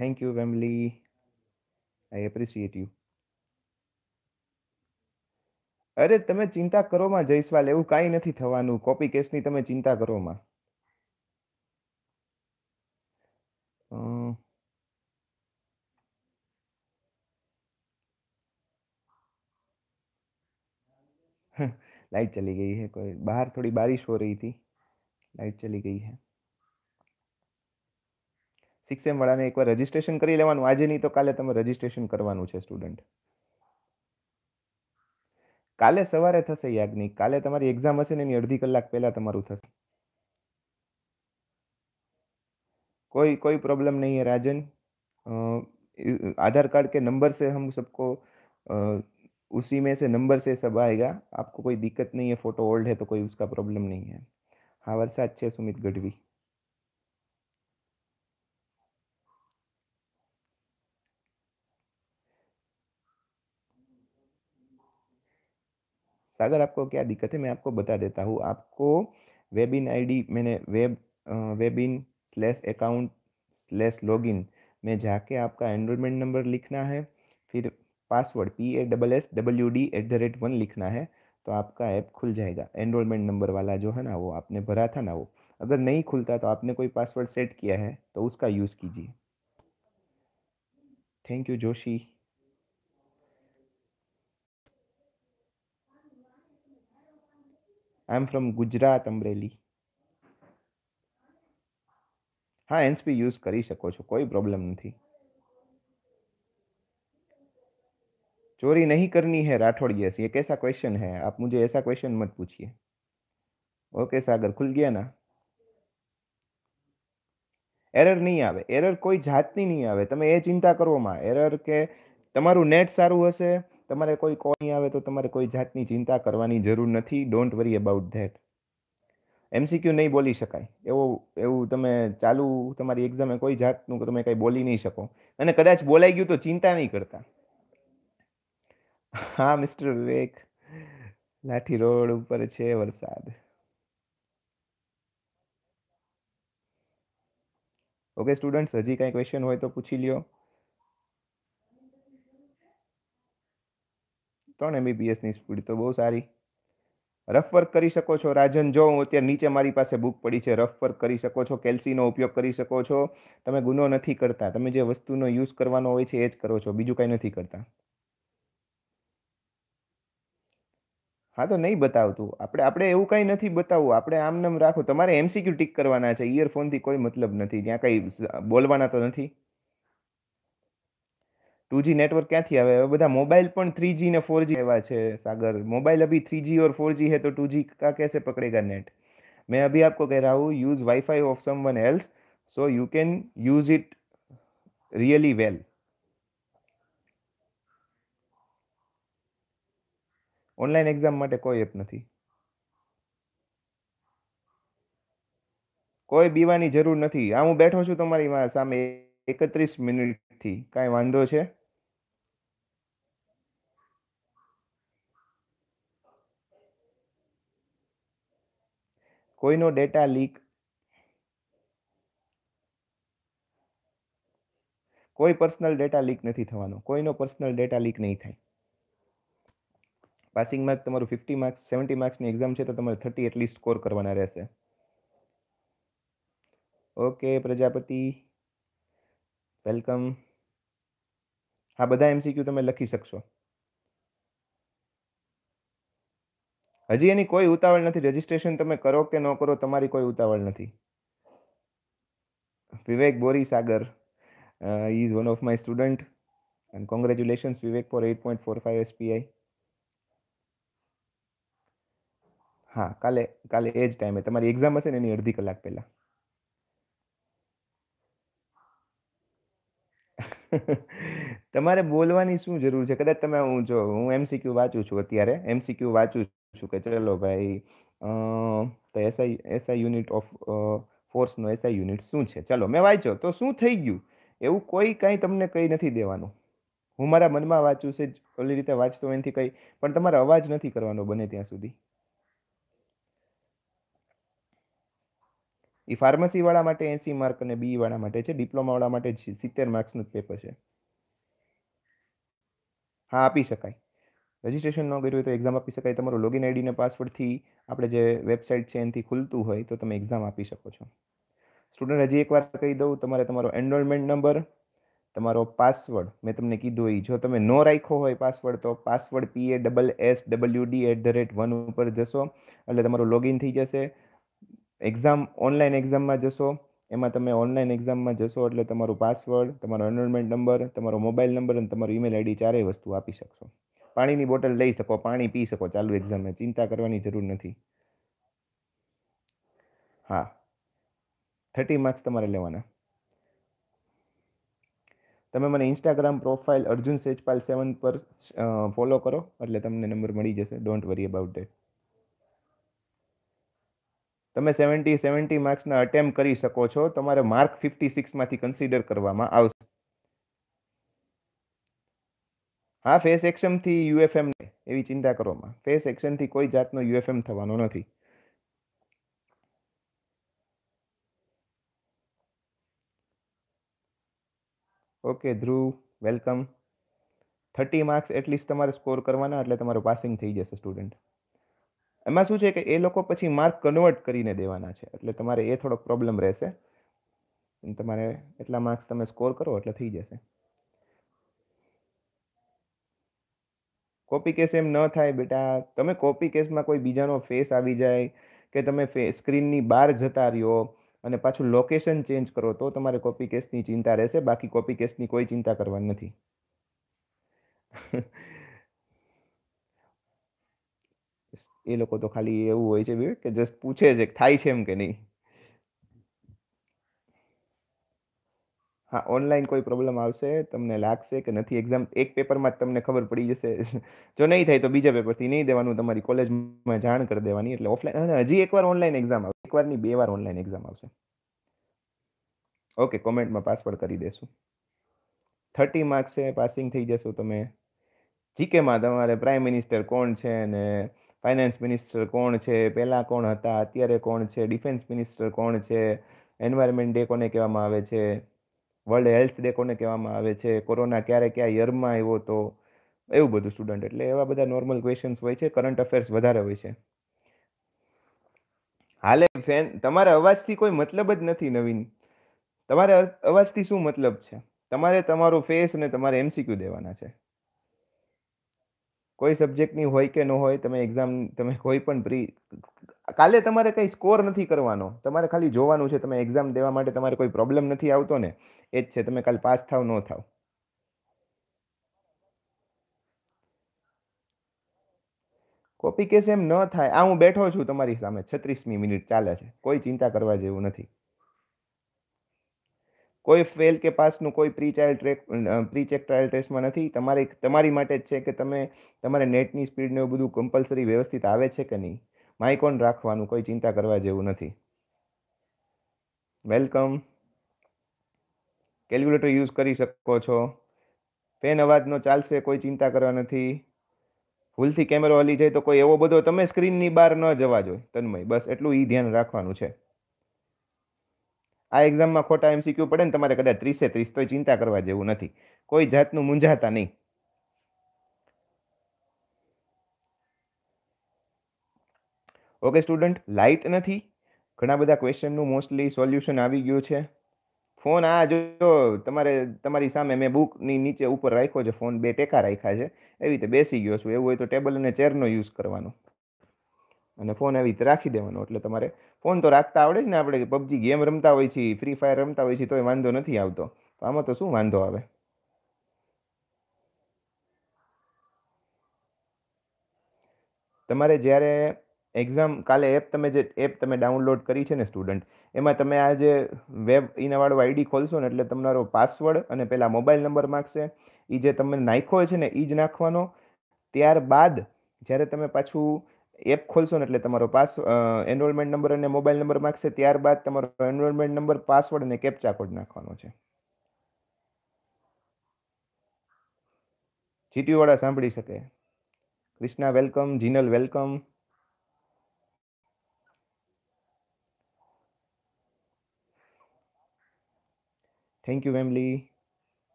Thank you family I appreciate you अरे तमे चिंता करो मां जयसवाल એવું કાઈ નથી થવાનું કોપી કેસ ની તમે ચિંતા કરો માં लाइट चली गई है कोई बाहर थोड़ी बारिश हो रही थी लाइट चली गई है સિક્સ એમ વાળાને એકવાર રજીસ્ટ્રેશન કરી લેવાનું આજે નહીં તો કાલે તમે રજીસ્ટ્રેશન કરવાનું છે સ્ટુડન્ટ કાલે સવારે થશે યાજ્ઞિક કાલે તમારી એક્ઝામ હશે ને એની અડધી કલાક પહેલાં તમારું થશે કોઈ કોઈ પ્રોબ્લેમ નહીં હે રાજન आधार कार्ड के नंबर से हम सबको उसी में से नंबर से सब आएगा आपको कोई दिक्कत नहीं है फ़ोटो ओल्ड है तो कोई उसका प्रॉब्लम नहीं है हाँ वर्षा अच्छे सुमित गढ़वी सागर तो आपको क्या दिक्कत है मैं आपको बता देता हूँ आपको वेब इन आई मैंने web web in slash account slash login में जाके आपका एनरोलमेंट नंबर लिखना है फिर password P A double S W D at the rate one लिखना है तो आपका ऐप खुल जाएगा एनरोलमेंट नंबर वाला जो है ना वो आपने भरा था ना वो अगर नहीं खुलता तो आपने कोई पासवर्ड सेट किया है तो उसका यूज़ कीजिए thank you Joshi I am from Gujarat Amreli હા એન્સપી યુઝ કરી શકો છો કોઈ પ્રોબ્લેમ નથી ચોરી નહીં કરની હે राठौड़ यस ये कैसा ક્વેશ્ચન है આપ मुझे એસા ક્વેશ્ચન મત પૂછીએ ઓકે સાગર ખુલ ગયા ના એરર નહીં આવે એરર કોઈ જાતની નહીં આવે તમે એ ચિંતા કરવામાં એરર કે તમારું નેટ સારું હશે તમારે કોઈ કોની આવે તો તમારે કોઈ જાતની ચિંતા કરવાની જરૂર નથી don't worry about that MCQ નહીં બોલી શકાય એવો એવું તમે ચાલુ તમારી એક્ઝામે કોઈ જાતનું તમે કંઈ બોલી નહીં શકો અને કદાચ બોલાઈ ગયું તો ચિંતા નહીં કરતા હા મિસ્ટર વિવેક લાઠી રોડ ઉપર છે વરસાદ ઓકે સ્ટુડન્ટ્સ હજી કાંઈ ક્વેશ્ચન હોય તો પૂછી લ્યો ત્રણ એમબીપીએસની સ્પીડ તો બહુ સારી રફ વર્ક કરી શકો છો રાજન જો હું અત્યારે નીચે મારી પાસે બુક પડી છે રફ વર્ક કરી શકો છો કેલ્સીનો ઉપયોગ કરી શકો છો તમે ગુનો નથી કરતા તમે જે વસ્તુનો યુઝ કરવાનો હોય છે એ જ કરો છો બીજું કાંઈ નથી કરતા હા તો નહીં બતાવતું આપણે આપણે એવું કાંઈ નથી બતાવવું આપણે આમ નામ રાખો તમારે એમસીક્યુ ટીક કરવાના છે ઇયરફોનથી કોઈ મતલબ નથી ત્યાં કાંઈ બોલવાના તો નથી ટુ જી નેટવર્ક ક્યાંથી આવે હવે બધા મોબાઈલ પણ થ્રી જી ને ફોરજી એવા છે સાગર મોબાઈલ અભી થ્રીજી ઓર ફોરજી હે તો ટુ જી કા કેસે પકડેગા નેટ મેં અભી આપકો કહ રહા હું use wifi of some one else so you can use it really well online exam માટે કોઈ એપ નથી કોઈ બીવાની જરૂર નથી આ હું બેઠો છું તમારી સામે એકત્રીસ મિનિટથી કાંઈ વાંધો છે કોઈનો ડેટા લીક કોઈ પર્સનલ ડેટા લીક નથી થવાનો કોઈનો પર્સનલ ડેટા લીક નહીં થાય પાસિંગ માર્ક તમારું ફિફ્ટી માર્ક્સ સેવન્ટી માર્ક્સની એક્ઝામ છે તો તમારે થર્ટી એટલીસ્ટ સ્કોર કરવાના રહેશે ઓકે પ્રજાપતિ વેલકમ હા બધા એમસીક્યુ તમે લખી શકશો હજી એની કોઈ ઉતાવળ નથી રજીસ્ટ્રેશન તમે કરો કે ન કરો તમારી કોઈ ઉતાવળ નથી Vivek Bori Sagar is one of my student and congratulations Vivek for eight point four five SPI હા કાલે કાલે એ જ ટાઈમે તમારી એક્ઝામ હશે ને એની અડધી કલાક પહેલાં તમારે બોલવાની શું જરૂર છે કદાચ તમે હું જો હું એમસીક્યુ વાંચું છું અત્યારે એમસીક્યુ વાંચું છું કે ચલો ભાઈ તો એસઆઈ એસઆઈ યુનિટ ઓફ ફોર્સનો એસઆઈ યુનિટ શું છે ચાલો મેં વાંચ્યો તો શું થઈ ગયું એવું કોઈ કાંઈ તમને કંઈ નથી દેવાનું હું મારા મનમાં વાંચું છે ઓલી રીતે વાંચતો એનાથી કંઈ પણ તમારે અવાજ નથી કરવાનો બને ત્યાં સુધી એ ફાર્મસીવાળા માટે એસી માર્ક અને બીઈવાળા માટે છે ડિપ્લોમાવાળા માટે સિત્તેર માર્ક્સનું પેપર છે હા આપી શકાય રજિસ્ટ્રેશન ન કર્યું હોય તો એક્ઝામ આપી શકાય તમારો લોગિન આઈડીને પાસવર્ડથી આપણે જે વેબસાઇટ છે એનાથી ખુલતું હોય તો તમે એક્ઝામ આપી શકો છો સ્ટુડન્ટ હજી એકવાર કહી દઉં તમારે તમારો એનરોલમેન્ટ નંબર તમારો પાસવર્ડ મેં તમને કીધું એ જો તમે નો રાખ્યો હોય પાસવર્ડ તો password P A double S W D at the rate one ઉપર જશો એટલે તમારું લોગિન થઈ જશે એક્ઝામ ઓનલાઈન એક્ઝામમાં જશો એમાં તમે ઓનલાઈન એક્ઝામમાં જશો એટલે તમારો પાસવર્ડ તમારો એનરોલમેન્ટ નંબર તમારો મોબાઈલ નંબર અને તમારું ઈમેલ આઈડી ચારેય વસ્તુ આપી શકશો પાણીની બોટલ લઈ શકો પાણી પી શકો ચાલુ એક્ઝામે ચિંતા કરવાની જરૂર નથી હા થર્ટી માર્ક્સ તમારે લેવાના તમે મને Instagram profile Arjun Sejpal seven પર ફોલો કરો એટલે તમને નંબર મળી જશે ડોન્ટ વરી અબાઉટ ડેટ તમે સેવન્ટી સેવન્ટી માર્ક્સના અટેમ્પ કરી શકો છો તમારે માર્ક ફિફ્ટી સિક્સમાંથી કન્સિડર કરવામાં આવશે હા ફેસ એક્શનથી યુએફએમ એવી ચિંતા કરવામાં ફેસ એક્શનથી કોઈ જાતનો યુએફએમ થવાનો નથી okay Dhruv welcome thirty marks at least તમારે સ્કોર કરવાના એટલે તમારું પાસિંગ થઈ જશે સ્ટુડન્ટ એમાં શું છે કે એ લોકો પછી માર્ક કન્વર્ટ કરીને દેવાના છે એટલે તમારે એ થોડોક પ્રોબ્લેમ રહેશે તમારે એટલા માર્ક્સ તમે સ્કોર કરો એટલે થઈ જશે કોપી કેસ એમ ન થાય બેટા તમે કોપી કેસમાં કોઈ બીજાનો ફેસ આવી જાય કે તમે સ્ક્રીનની બહાર જતા રહ્યો અને પાછું લોકેશન ચેન્જ કરો તો તમારે કોપી કેસની ચિંતા રહેશે બાકી કોપી કેસની કોઈ ચિંતા કરવા નથી એ લોકો તો ખાલી એવું હોય છે કે જસ્ટ પૂછે છે થાય છે એમ કે નહીં હા ઓનલાઈન કોઈ પ્રોબ્લેમ આવશે તમને લાગશે કે નથી એક્ઝામ એક પેપરમાં જ તમને ખબર પડી જશે જો નહીં થાય તો બીજા પેપરથી નહીં દેવાનું તમારી કોલેજમાં જાણ કરી દેવાની એટલે ઓફલાઈન હજી એકવાર ઓનલાઈન એક્ઝામ આવશે એકવારની બે વાર ઓનલાઈન એક્ઝામ આવશે ઓકે કોમેન્ટમાં પાસવર્ડ કરી દેશું થર્ટી માર્ક્સ છે પાસિંગ થઈ જશો તમે જીકેમાં તમારે પ્રાઇમ મિનિસ્ટર કોણ છે અને ફાઇનાન્સ મિનિસ્ટર કોણ છે પહેલાં કોણ હતા અત્યારે કોણ છે ડિફેન્સ મિનિસ્ટર કોણ છે એન્વાયરમેન્ટ ડે કોને કહેવામાં આવે છે વર્લ્ડ હેલ્થ ડે કોને કહેવામાં આવે છે કોરોના ક્યારે ક્યાં યરમાં આવ્યો તો એવું બધું સ્ટુડન્ટ એટલે એવા બધા નોર્મલ ક્વેશ્ચન્સ હોય છે કરંટ અફેર્સ વધારે હોય છે હાલે ફેન તમારા અવાજથી કોઈ મતલબ જ નથી નવીન તમારે અવાજથી શું મતલબ છે તમારે તમારો ફેસ અને તમારે એમસીક્યુ દેવાના છે કોઈ સબ્જેક્ટની હોય કે ન હોય તમે એક્ઝામ તમે કોઈ પણ પ્રી કાલે તમારે કંઈ સ્કોર નથી કરવાનો તમારે ખાલી જોવાનું છે તમે એક્ઝામ દેવા માટે તમારે કોઈ પ્રોબ્લેમ નથી આવતો ને એ જ છે તમે કાલ પાસ થાવ ન થાવ કોપી કેસ એમ ન થાય આ હું બેઠો છું તમારી સામે છત્રીસમી મિનિટ ચાલે છે કોઈ ચિંતા કરવા જેવું નથી કોઈ ફેલ કે પાસનું કોઈ પ્રી ચાઇલ્ડ ટ્રેક પ્રી ચેક ટ્રાયલ ટેસ્ટમાં નથી તમારે તમારી માટે જ છે કે તમે તમારે નેટની સ્પીડને એવું બધું કમ્પલસરી વ્યવસ્થિત આવે છે કે નહીં માઇકોન રાખવાનું કોઈ ચિંતા કરવા જેવું નથી વેલકમ કેલ્ક્યુલેટર યુઝ કરી શકો છો ફેન અવાજનો ચાલશે કોઈ ચિંતા કરવા નથી ભૂલથી કેમેરો હલી જાય તો કોઈ એવો બધો તમે સ્ક્રીનની બહાર ન જવા જોઈએ તન્મય બસ એટલું એ ધ્યાન રાખવાનું છે આ એક્ઝામમાં ખોટા એમસીક્યુ પડે ને તમારે કદાચ ત્રીસે ત્રીસ તો ચિંતા કરવા જેવું નથી કોઈ જાતનું મૂંઝાતા નહીં ઓકે સ્ટુડન્ટ લાઇટ નથી ઘણા બધા ક્વેશ્ચનનું મોસ્ટલી સોલ્યુશન આવી ગયું છે ફોન આ જો તમારે તમારી સામે મેં બુકની નીચે ઉપર રાખ્યો છે ફોન બે ટેકા રાખ્યા છે એવી રીતે બેસી ગયો છું એવું હોય તો ટેબલ અને ચેરનો યુઝ કરવાનો અને ફોન આવી રીતે રાખી દેવાનો એટલે તમારે ફોન તો રાખતા આવડે જ ને આપણે પબજી ગેમ રમતા હોય છીએ ફ્રી ફાયર રમતા હોય છીએ તોય વાંધો નથી આવતો આમાં તો શું વાંધો આવે તમારે જ્યારે એક્ઝામ કાલે એપ તમે જે એપ તમે ડાઉનલોડ કરી છે ને સ્ટુડન્ટ એમાં તમે આ જે વેબ ઇનાવાળો આઈડી ખોલશો ને એટલે તમારો પાસવર્ડ અને પહેલાં મોબાઈલ નંબર માગશે એ જે તમે નાખ્યો છે ને એ જ નાખવાનો ત્યારબાદ જ્યારે તમે પાછું એપ ખોલશો ને એટલે તમારો પાસ એનરોલમેન્ટ નંબર અને મોબાઈલ નંબર માંગશે ત્યારબાદ તમારો એનરોલમેન્ટ નંબર પાસવર્ડ અને કેપ્ચા કોડ નાખવાનો છે જીટીયુવાળા સાંભળી શકે Krishna welcome Jinal welcome thank you વેમલી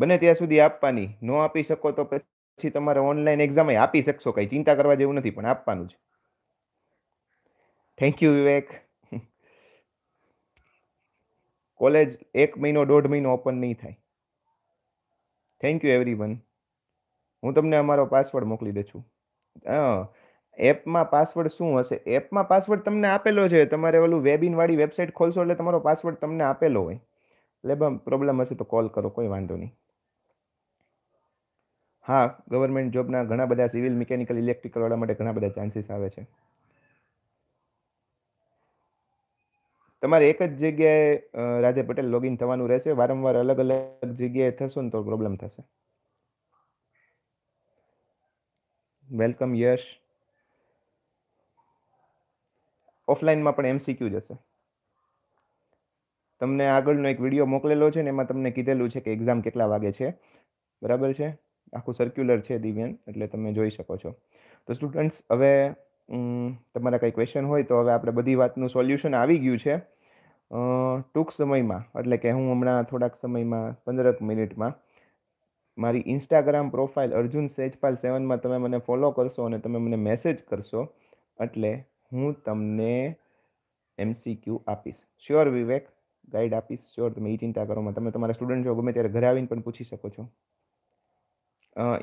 બને ત્યાં સુધી આપવાની નો આપી શકો તો પછી પછી તમારે ઓનલાઈન એક્ઝામ આપી શકશો કંઈ ચિંતા કરવા જેવું નથી પણ આપવાનું છે થેન્ક યુ વિવેક કોલેજ એક મહિનો દોઢ મહિનો ઓપન નહીં થાય થેન્ક યુ એવરી વન હું તમને અમારો પાસવર્ડ મોકલી દઉં છું હા એપમાં પાસવર્ડ શું હશે એપમાં પાસવર્ડ તમને આપેલો છે તમારે ઓલું વેબિનવાળી વેબસાઇટ ખોલશો એટલે તમારો પાસવર્ડ તમને આપેલો હોય એટલે પ્રોબ્લેમ હશે તો કોલ કરો કોઈ વાંધો નહીં હા ગવર્મેન્ટ જોબના ઘણા બધા સિવિલ મિકેનિકલ ઇલેક્ટ્રિકલવાળા માટે ઘણા બધા ચાન્સીસ આવે છે તમારે એક જ જગ્યાએ રાજે પટેલ લોગિન થવાનું રહેશે વારંવાર અલગ અલગ જગ્યાએ થશો ને તો પ્રોબ્લેમ થશે વેલકમ યશ ઓફલાઈનમાં પણ એમસીક્યુ જશે તમને આગળનો એક વિડીયો મોકલેલો છે ને એમાં તમને કીધેલું છે કે એક્ઝામ કેટલા વાગે છે બરાબર છે આખું સર્ક્યુલર છે દિવ્યાન એટલે તમે જોઈ શકો છો તો સ્ટુડન્ટ્સ હવે તમારા કંઈ ક્વેશ્ચન હોય તો હવે આપણે બધી વાતનું સોલ્યુશન આવી ગયું છે ટૂંક સમયમાં એટલે કે હું હમણાં થોડાક સમયમાં પંદરક મિનિટમાં મારી ઇન્સ્ટાગ્રામ પ્રોફાઇલ અર્જુન સેજપાલ સેવનમાં તમે મને ફોલો કરશો અને તમે મને મેસેજ કરશો એટલે હું તમને એમસીક્યુ આપીશ શ્યોર વિવેક ગાઈડ આપીશ શ્યોર તમે એ ચિંતા કરો તમે તમારા સ્ટુડન્ટ છો ગમે ત્યારે ઘરે આવીને પણ પૂછી શકો છો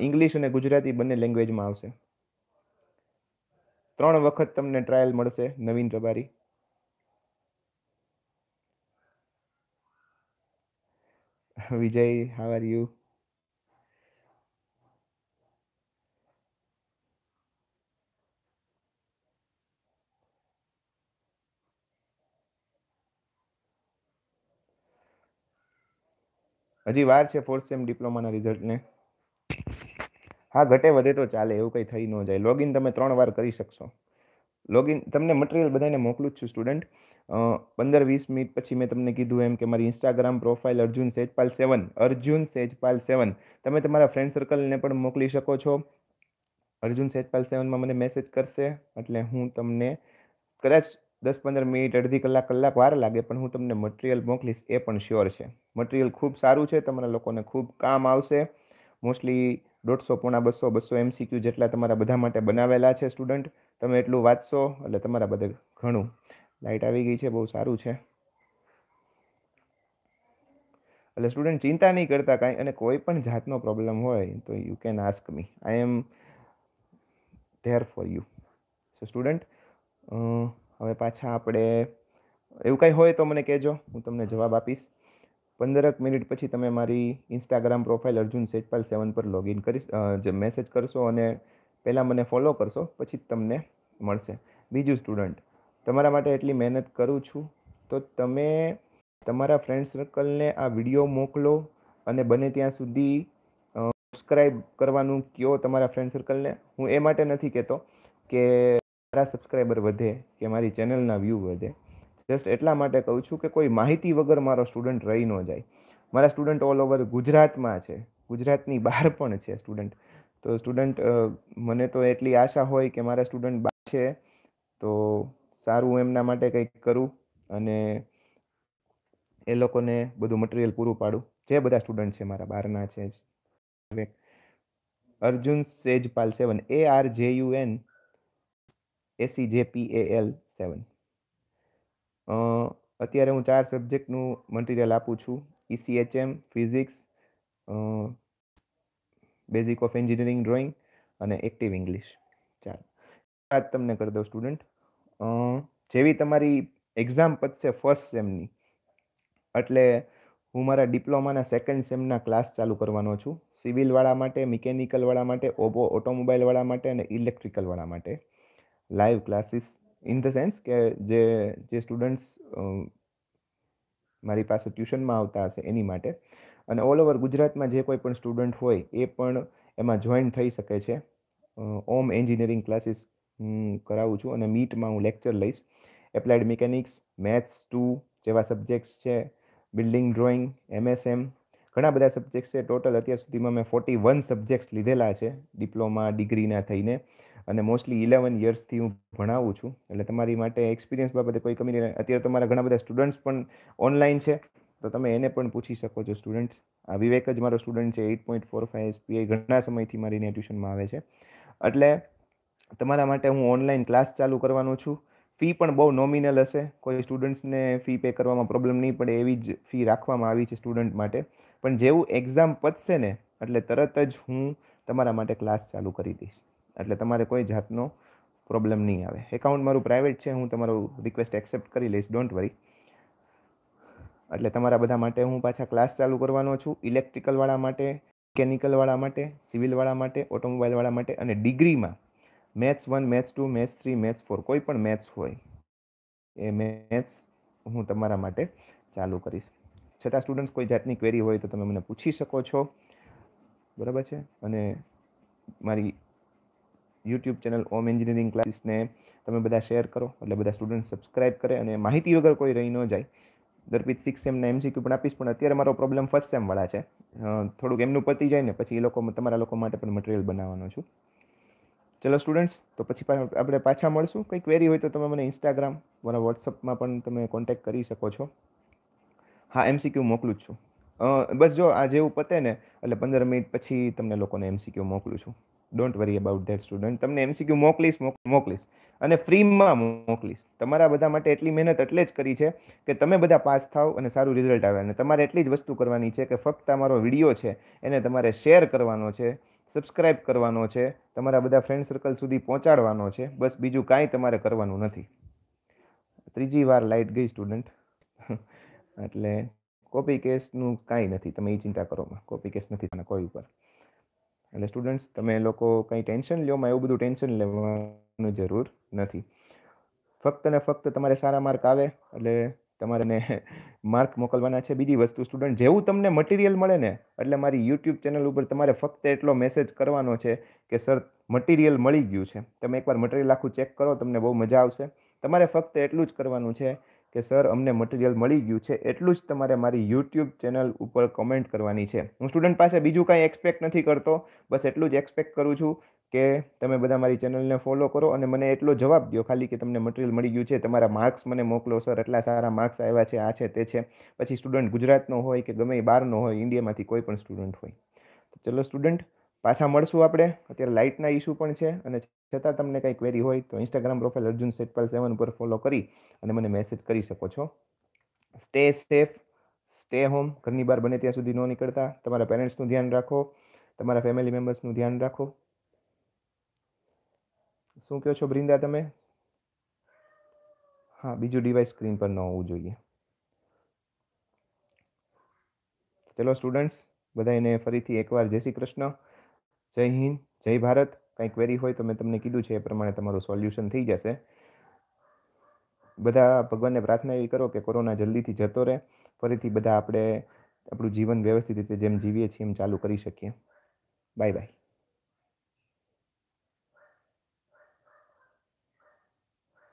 ઇંગ્લિશ અને ગુજરાતી બંને લેંગ્વેજમાં આવશે ત્રણ વખત તમને ટ્રાયલ મળશે Navin Rabari Vijay how are you હજી વાર છે ફોર્થ સેમ ડિપ્લોમાના રિઝલ્ટને હા ઘટે વધે તો ચાલે એવું કંઈ થઈ ન જાય લોગિન તમે ત્રણ વાર કરી શકશો લોગિન તમને મટીરિયલ બધાને મોકલું જ છું સ્ટુડન્ટ પંદર વીસ મિનિટ પછી મેં તમને કીધું એમ કે મારી Instagram profile Arjun Sejpal seven Arjun Sejpal seven તમે તમારા ફ્રેન્ડ સર્કલને પણ મોકલી શકો છો અર્જુન સેજપાલ સેવનમાં મને મેસેજ કરશે એટલે હું તમને કદાચ દસ પંદર મિનિટ અડધી કલાક કલાક વાર લાગે પણ હું તમને મટીરિયલ મોકલીશ એ પણ શ્યોર છે મટીરિયલ ખૂબ સારું છે તમારા લોકોને ખૂબ કામ આવશે મોસ્ટલી દોઢસો પોણા બસો બસો એમસીક્યુ જેટલા તમારા બધા માટે બનાવેલા છે સ્ટુડન્ટ તમે એટલું વાંચશો એટલે તમારા બધે ઘણું લાઇટ આવી ગઈ છે બહુ સારું છે એટલે સ્ટુડન્ટ ચિંતા નહીં કરતા કાંઈ અને કોઈ પણ જાતનો પ્રોબ્લેમ હોય તો you can ask me I am there for you so student હવે પાછા આપણે એવું કાંઈ હોય તો મને કહેજો હું તમને જવાબ આપીશ પંદરક મિનિટ પછી તમે મારી Instagram profile Arjun Sejpal seven પર લોગિન કરી મેસેજ કરશો અને પહેલાં મને ફોલો કરશો પછી જ તમને મળશે બીજું સ્ટુડન્ટ તમારા માટે એટલી મહેનત કરું છું તો તમે તમારા ફ્રેન્ડ સર્કલને આ વિડીયો મોકલો અને બને ત્યાં સુધી સબસ્ક્રાઈબ કરવાનું કયો તમારા ફ્રેન્ડ સર્કલને હું એ માટે નથી કહેતો કે મારા સબસ્ક્રાઈબર વધે કે મારી ચેનલના વ્યૂ વધે જસ્ટ એટલા માટે કહું છું કે કોઈ માહિતી વગર મારો સ્ટુડન્ટ રહી ન જાય મારા સ્ટુડન્ટ ઓલ ઓવર ગુજરાતમાં છે ગુજરાતની બહાર પણ છે સ્ટુડન્ટ તો સ્ટુડન્ટ મને તો એટલી આશા હોય કે મારા સ્ટુડન્ટ બહાર છે તો સારું એમના માટે કંઈક કરું અને એ લોકોને બધું મટીરિયલ પૂરું પાડું જે બધા સ્ટુડન્ટ છે મારા બહારના છે Arjun Sejpal seven A R J U N S E J P A L સેવન અત્યારે હું ચાર સબ્જેક્ટનું મટીરિયલ આપું છું ECHM physics basic of engineering drawing અને એક્ટિવ ઇંગ્લિશ ચાલો વાત તમને કરી દઉં સ્ટુડન્ટ જેવી તમારી એક્ઝામ પતશે ફર્સ્ટ સેમની એટલે હું મારા ડિપ્લોમાના સેકન્ડ સેમના ક્લાસ ચાલુ કરવાનો છું સિવિલવાળા માટે મિકેનિકલવાળા માટે ઓબો ઓટોમોબાઈલવાળા માટે અને ઇલેક્ટ્રિકલવાળા માટે live classes in the sense કે જે જે સ્ટુડન્ટ્સ મારી પાસે ટ્યુશનમાં આવતા હશે એની માટે અને ઓલ ઓવર ગુજરાતમાં જે કોઈ પણ સ્ટુડન્ટ હોય એ પણ એમાં જોઈન થઈ શકે છે ઓમ એન્જિનિયરિંગ ક્લાસીસ હું કરાવું છું અને મીટમાં હું લેક્ચર લઈશ એપ્લાઇડ મિકેનિક્સ મેથ્સ ટુ જેવા સબ્જેક્ટ્સ છે બિલ્ડિંગ ડ્રોઈંગ એમએસએમ ઘણા બધા સબ્જેક્ટ્સ છે ટોટલ અત્યાર સુધીમાં મેં ફોર્ટી વન સબ્જેક્ટ્સ લીધેલા છે ડિપ્લોમા ડિગ્રીના થઈને અને મોસ્ટલી ઇલેવન યર્સથી હું ભણાવું છું એટલે તમારી માટે એક્સપિરિયન્સ બાબતે કોઈ કમી નહીં અત્યારે મારા ઘણા બધા સ્ટુડન્ટ્સ પણ ઓનલાઈન છે તો તમે એને પણ પૂછી શકો છો સ્ટુડન્ટ્સ આ વિવેક જ મારો સ્ટુડન્ટ છે eight point four five SPI ઘણા સમયથી મારી ટ્યુશનમાં આવે છે એટલે તમારા માટે હું ઓનલાઈન ક્લાસ ચાલુ કરવાનો છું ફી પણ બહુ નોમિનલ હશે કોઈ સ્ટુડન્ટ્સને ફી પે કરવામાં પ્રોબ્લેમ નહીં પડે એવી જ ફી રાખવામાં આવી છે સ્ટુડન્ટ માટે પણ જેવું એક્ઝામ પતશે ને એટલે તરત જ હું તમારા માટે ક્લાસ ચાલુ કરી દઈશ એટલે તમારે કોઈ જાતનો પ્રોબ્લેમ નહીં આવે એકાઉન્ટ મારું પ્રાઇવેટ છે હું તમારું રિક્વેસ્ટ એક્સેપ્ટ કરી લઈશ ડોન્ટ વરી એટલે તમારા બધા માટે હું પાછા ક્લાસ ચાલુ કરવાનો છું ઇલેક્ટ્રિકલવાળા માટે મિકેનિકલવાળા માટે સિવિલવાળા માટે ઓટોમોબાઈલવાળા માટે અને ડિગ્રીમાં maths one maths two maths three maths four કોઈ પણ મેથ્સ હોય એ મેથ્સ હું તમારા માટે ચાલુ કરીશ છતાં સ્ટુડન્ટ્સ કોઈ જાતની ક્વેરી હોય તો તમે મને પૂછી શકો છો બરાબર છે અને મારી યુટ્યુબ ચેનલ ઓમ એન્જિનિયરિંગ ક્લાસીસને તમે બધા શેર કરો એટલે બધા સ્ટુડન્ટ સબસ્ક્રાઇબ કરે અને માહિતી વગર કોઈ રહી ન જાય દરપીત સિક્સ સેમના એમસીક્યુ પણ આપીશ પણ અત્યારે મારો પ્રોબ્લેમ ફર્સ્ટ સેમવાળા છે થોડુંક એમનું પતી જાય ને પછી એ લોકો તમારા લોકો માટે પણ મટીરિયલ બનાવવાનો છું ચલો સ્ટુડન્ટ્સ તો પછી આપણે પાછા મળશું કંઈ ક્વેરી હોય તો તમે મને ઇન્સ્ટાગ્રામ મારા વોટ્સઅપમાં પણ તમે કોન્ટેક્ટ કરી શકો છો હા એમસીક્યુ મોકલું જ છું બસ જો આ જેવું પતે ને એટલે પંદર મિનિટ પછી તમને લોકોને એમસીક્યુ મોકલું છું don't worry about that student તમને એમસીક્યુ મોકલીશ મોકલીશ અને ફ્રીમાં મોકલીશ તમારા બધા માટે એટલી મહેનત એટલે જ કરી છે કે તમે બધા પાસ થાવ અને સારું રિઝલ્ટ આવે અને તમારે એટલી જ વસ્તુ કરવાની છે કે ફક્ત અમારો વિડીયો છે એને તમારે શેર કરવાનો છે સબસ્ક્રાઇબ કરવાનો છે તમારા બધા ફ્રેન્ડ સર્કલ સુધી પહોંચાડવાનો છે બસ બીજું કાંઈ તમારે કરવાનું નથી ત્રીજી વાર લાઇટ ગઈ સ્ટુડન્ટ એટલે કોપી કેસનું કાંઈ નથી તમે એ ચિંતા કરો કોપી કેસ નથી તને કોઈ ઉપર એટલે સ્ટુડન્ટ્સ તમે લોકો કંઈ ટેન્શન લ્યોમાં એવું બધું ટેન્શન લેવાનું જરૂર નથી ફક્ત ને ફક્ત તમારે સારા માર્ક આવે એટલે તમારે ને માર્ક મોકલવાના છે બીજી વસ્તુ સ્ટુડન્ટ જેવું તમને મટીરિયલ મળે ને એટલે મારી યુટ્યુબ ચેનલ ઉપર તમારે ફક્ત એટલો મેસેજ કરવાનો છે કે સર મટીરિયલ મળી ગયું છે તમે એકવાર મટીરિયલ આખું ચેક કરો તમને બહુ મજા આવશે તમારે ફક્ત એટલું જ કરવાનું છે કે સર અમને મટીરિયલ મળી ગયું છે એટલું જ તમારે મારી યુટ્યુબ ચેનલ ઉપર કમેન્ટ કરવાની છે હું સ્ટુડન્ટ પાસે બીજું કાંઈ એક્સપેક્ટ નથી કરતો બસ એટલું જ એક્સપેક્ટ કરું છું કે તમે બધા મારી ચેનલને ફોલો કરો અને મને એટલો જવાબ દો ખાલી કે તમને મટીરિયલ મળી ગયું છે તમારા માર્ક્સ મને મોકલો સર એટલા સારા માર્ક્સ આવ્યા છે આ છે તે છે પછી સ્ટુડન્ટ ગુજરાતનો હોય કે ગમે બહારનો હોય ઇન્ડિયામાંથી કોઈ પણ સ્ટુડન્ટ હોય ચલો સ્ટુડન્ટ પાછા મળશું આપણે અત્યારે લાઇટના ઇસ્યુ પણ છે અને છતાં તમને કંઈ ક્વેરી હોય તો Instagram profile Arjun Setpal seven ઉપર ફોલો કરી અને મને મેસેજ કરી શકો છો સ્ટે સેફ સ્ટે હોમ ઘરની બહાર બને ત્યાં સુધી ન નીકળતા તમારા પેરેન્ટ્સનું ધ્યાન રાખો તમારા ફેમિલી મેમ્બર્સનું ધ્યાન રાખો શું કહો છો બ્રિંદા તમે હા બીજું ડિવાઇસ સ્ક્રીન પર ન હોવું જોઈએ ચલો સ્ટુડન્ટ્સ બધાને ફરીથી એકવાર જય શ્રી કૃષ્ણ જય હિન્દ જય ભારત કંઈ ક્વેરી હોય તો મેં તમને કીધું છે એ પ્રમાણે તમારું સોલ્યુશન થઈ જશે બધા ભગવાનને પ્રાર્થના એવી કરો કે કોરોના જલ્દીથી જતો રહે ફરીથી બધા આપણે આપણું જીવન વ્યવસ્થિત રીતે જેમ જીવીએ છીએ એમ ચાલુ કરી શકીએ બાય બાય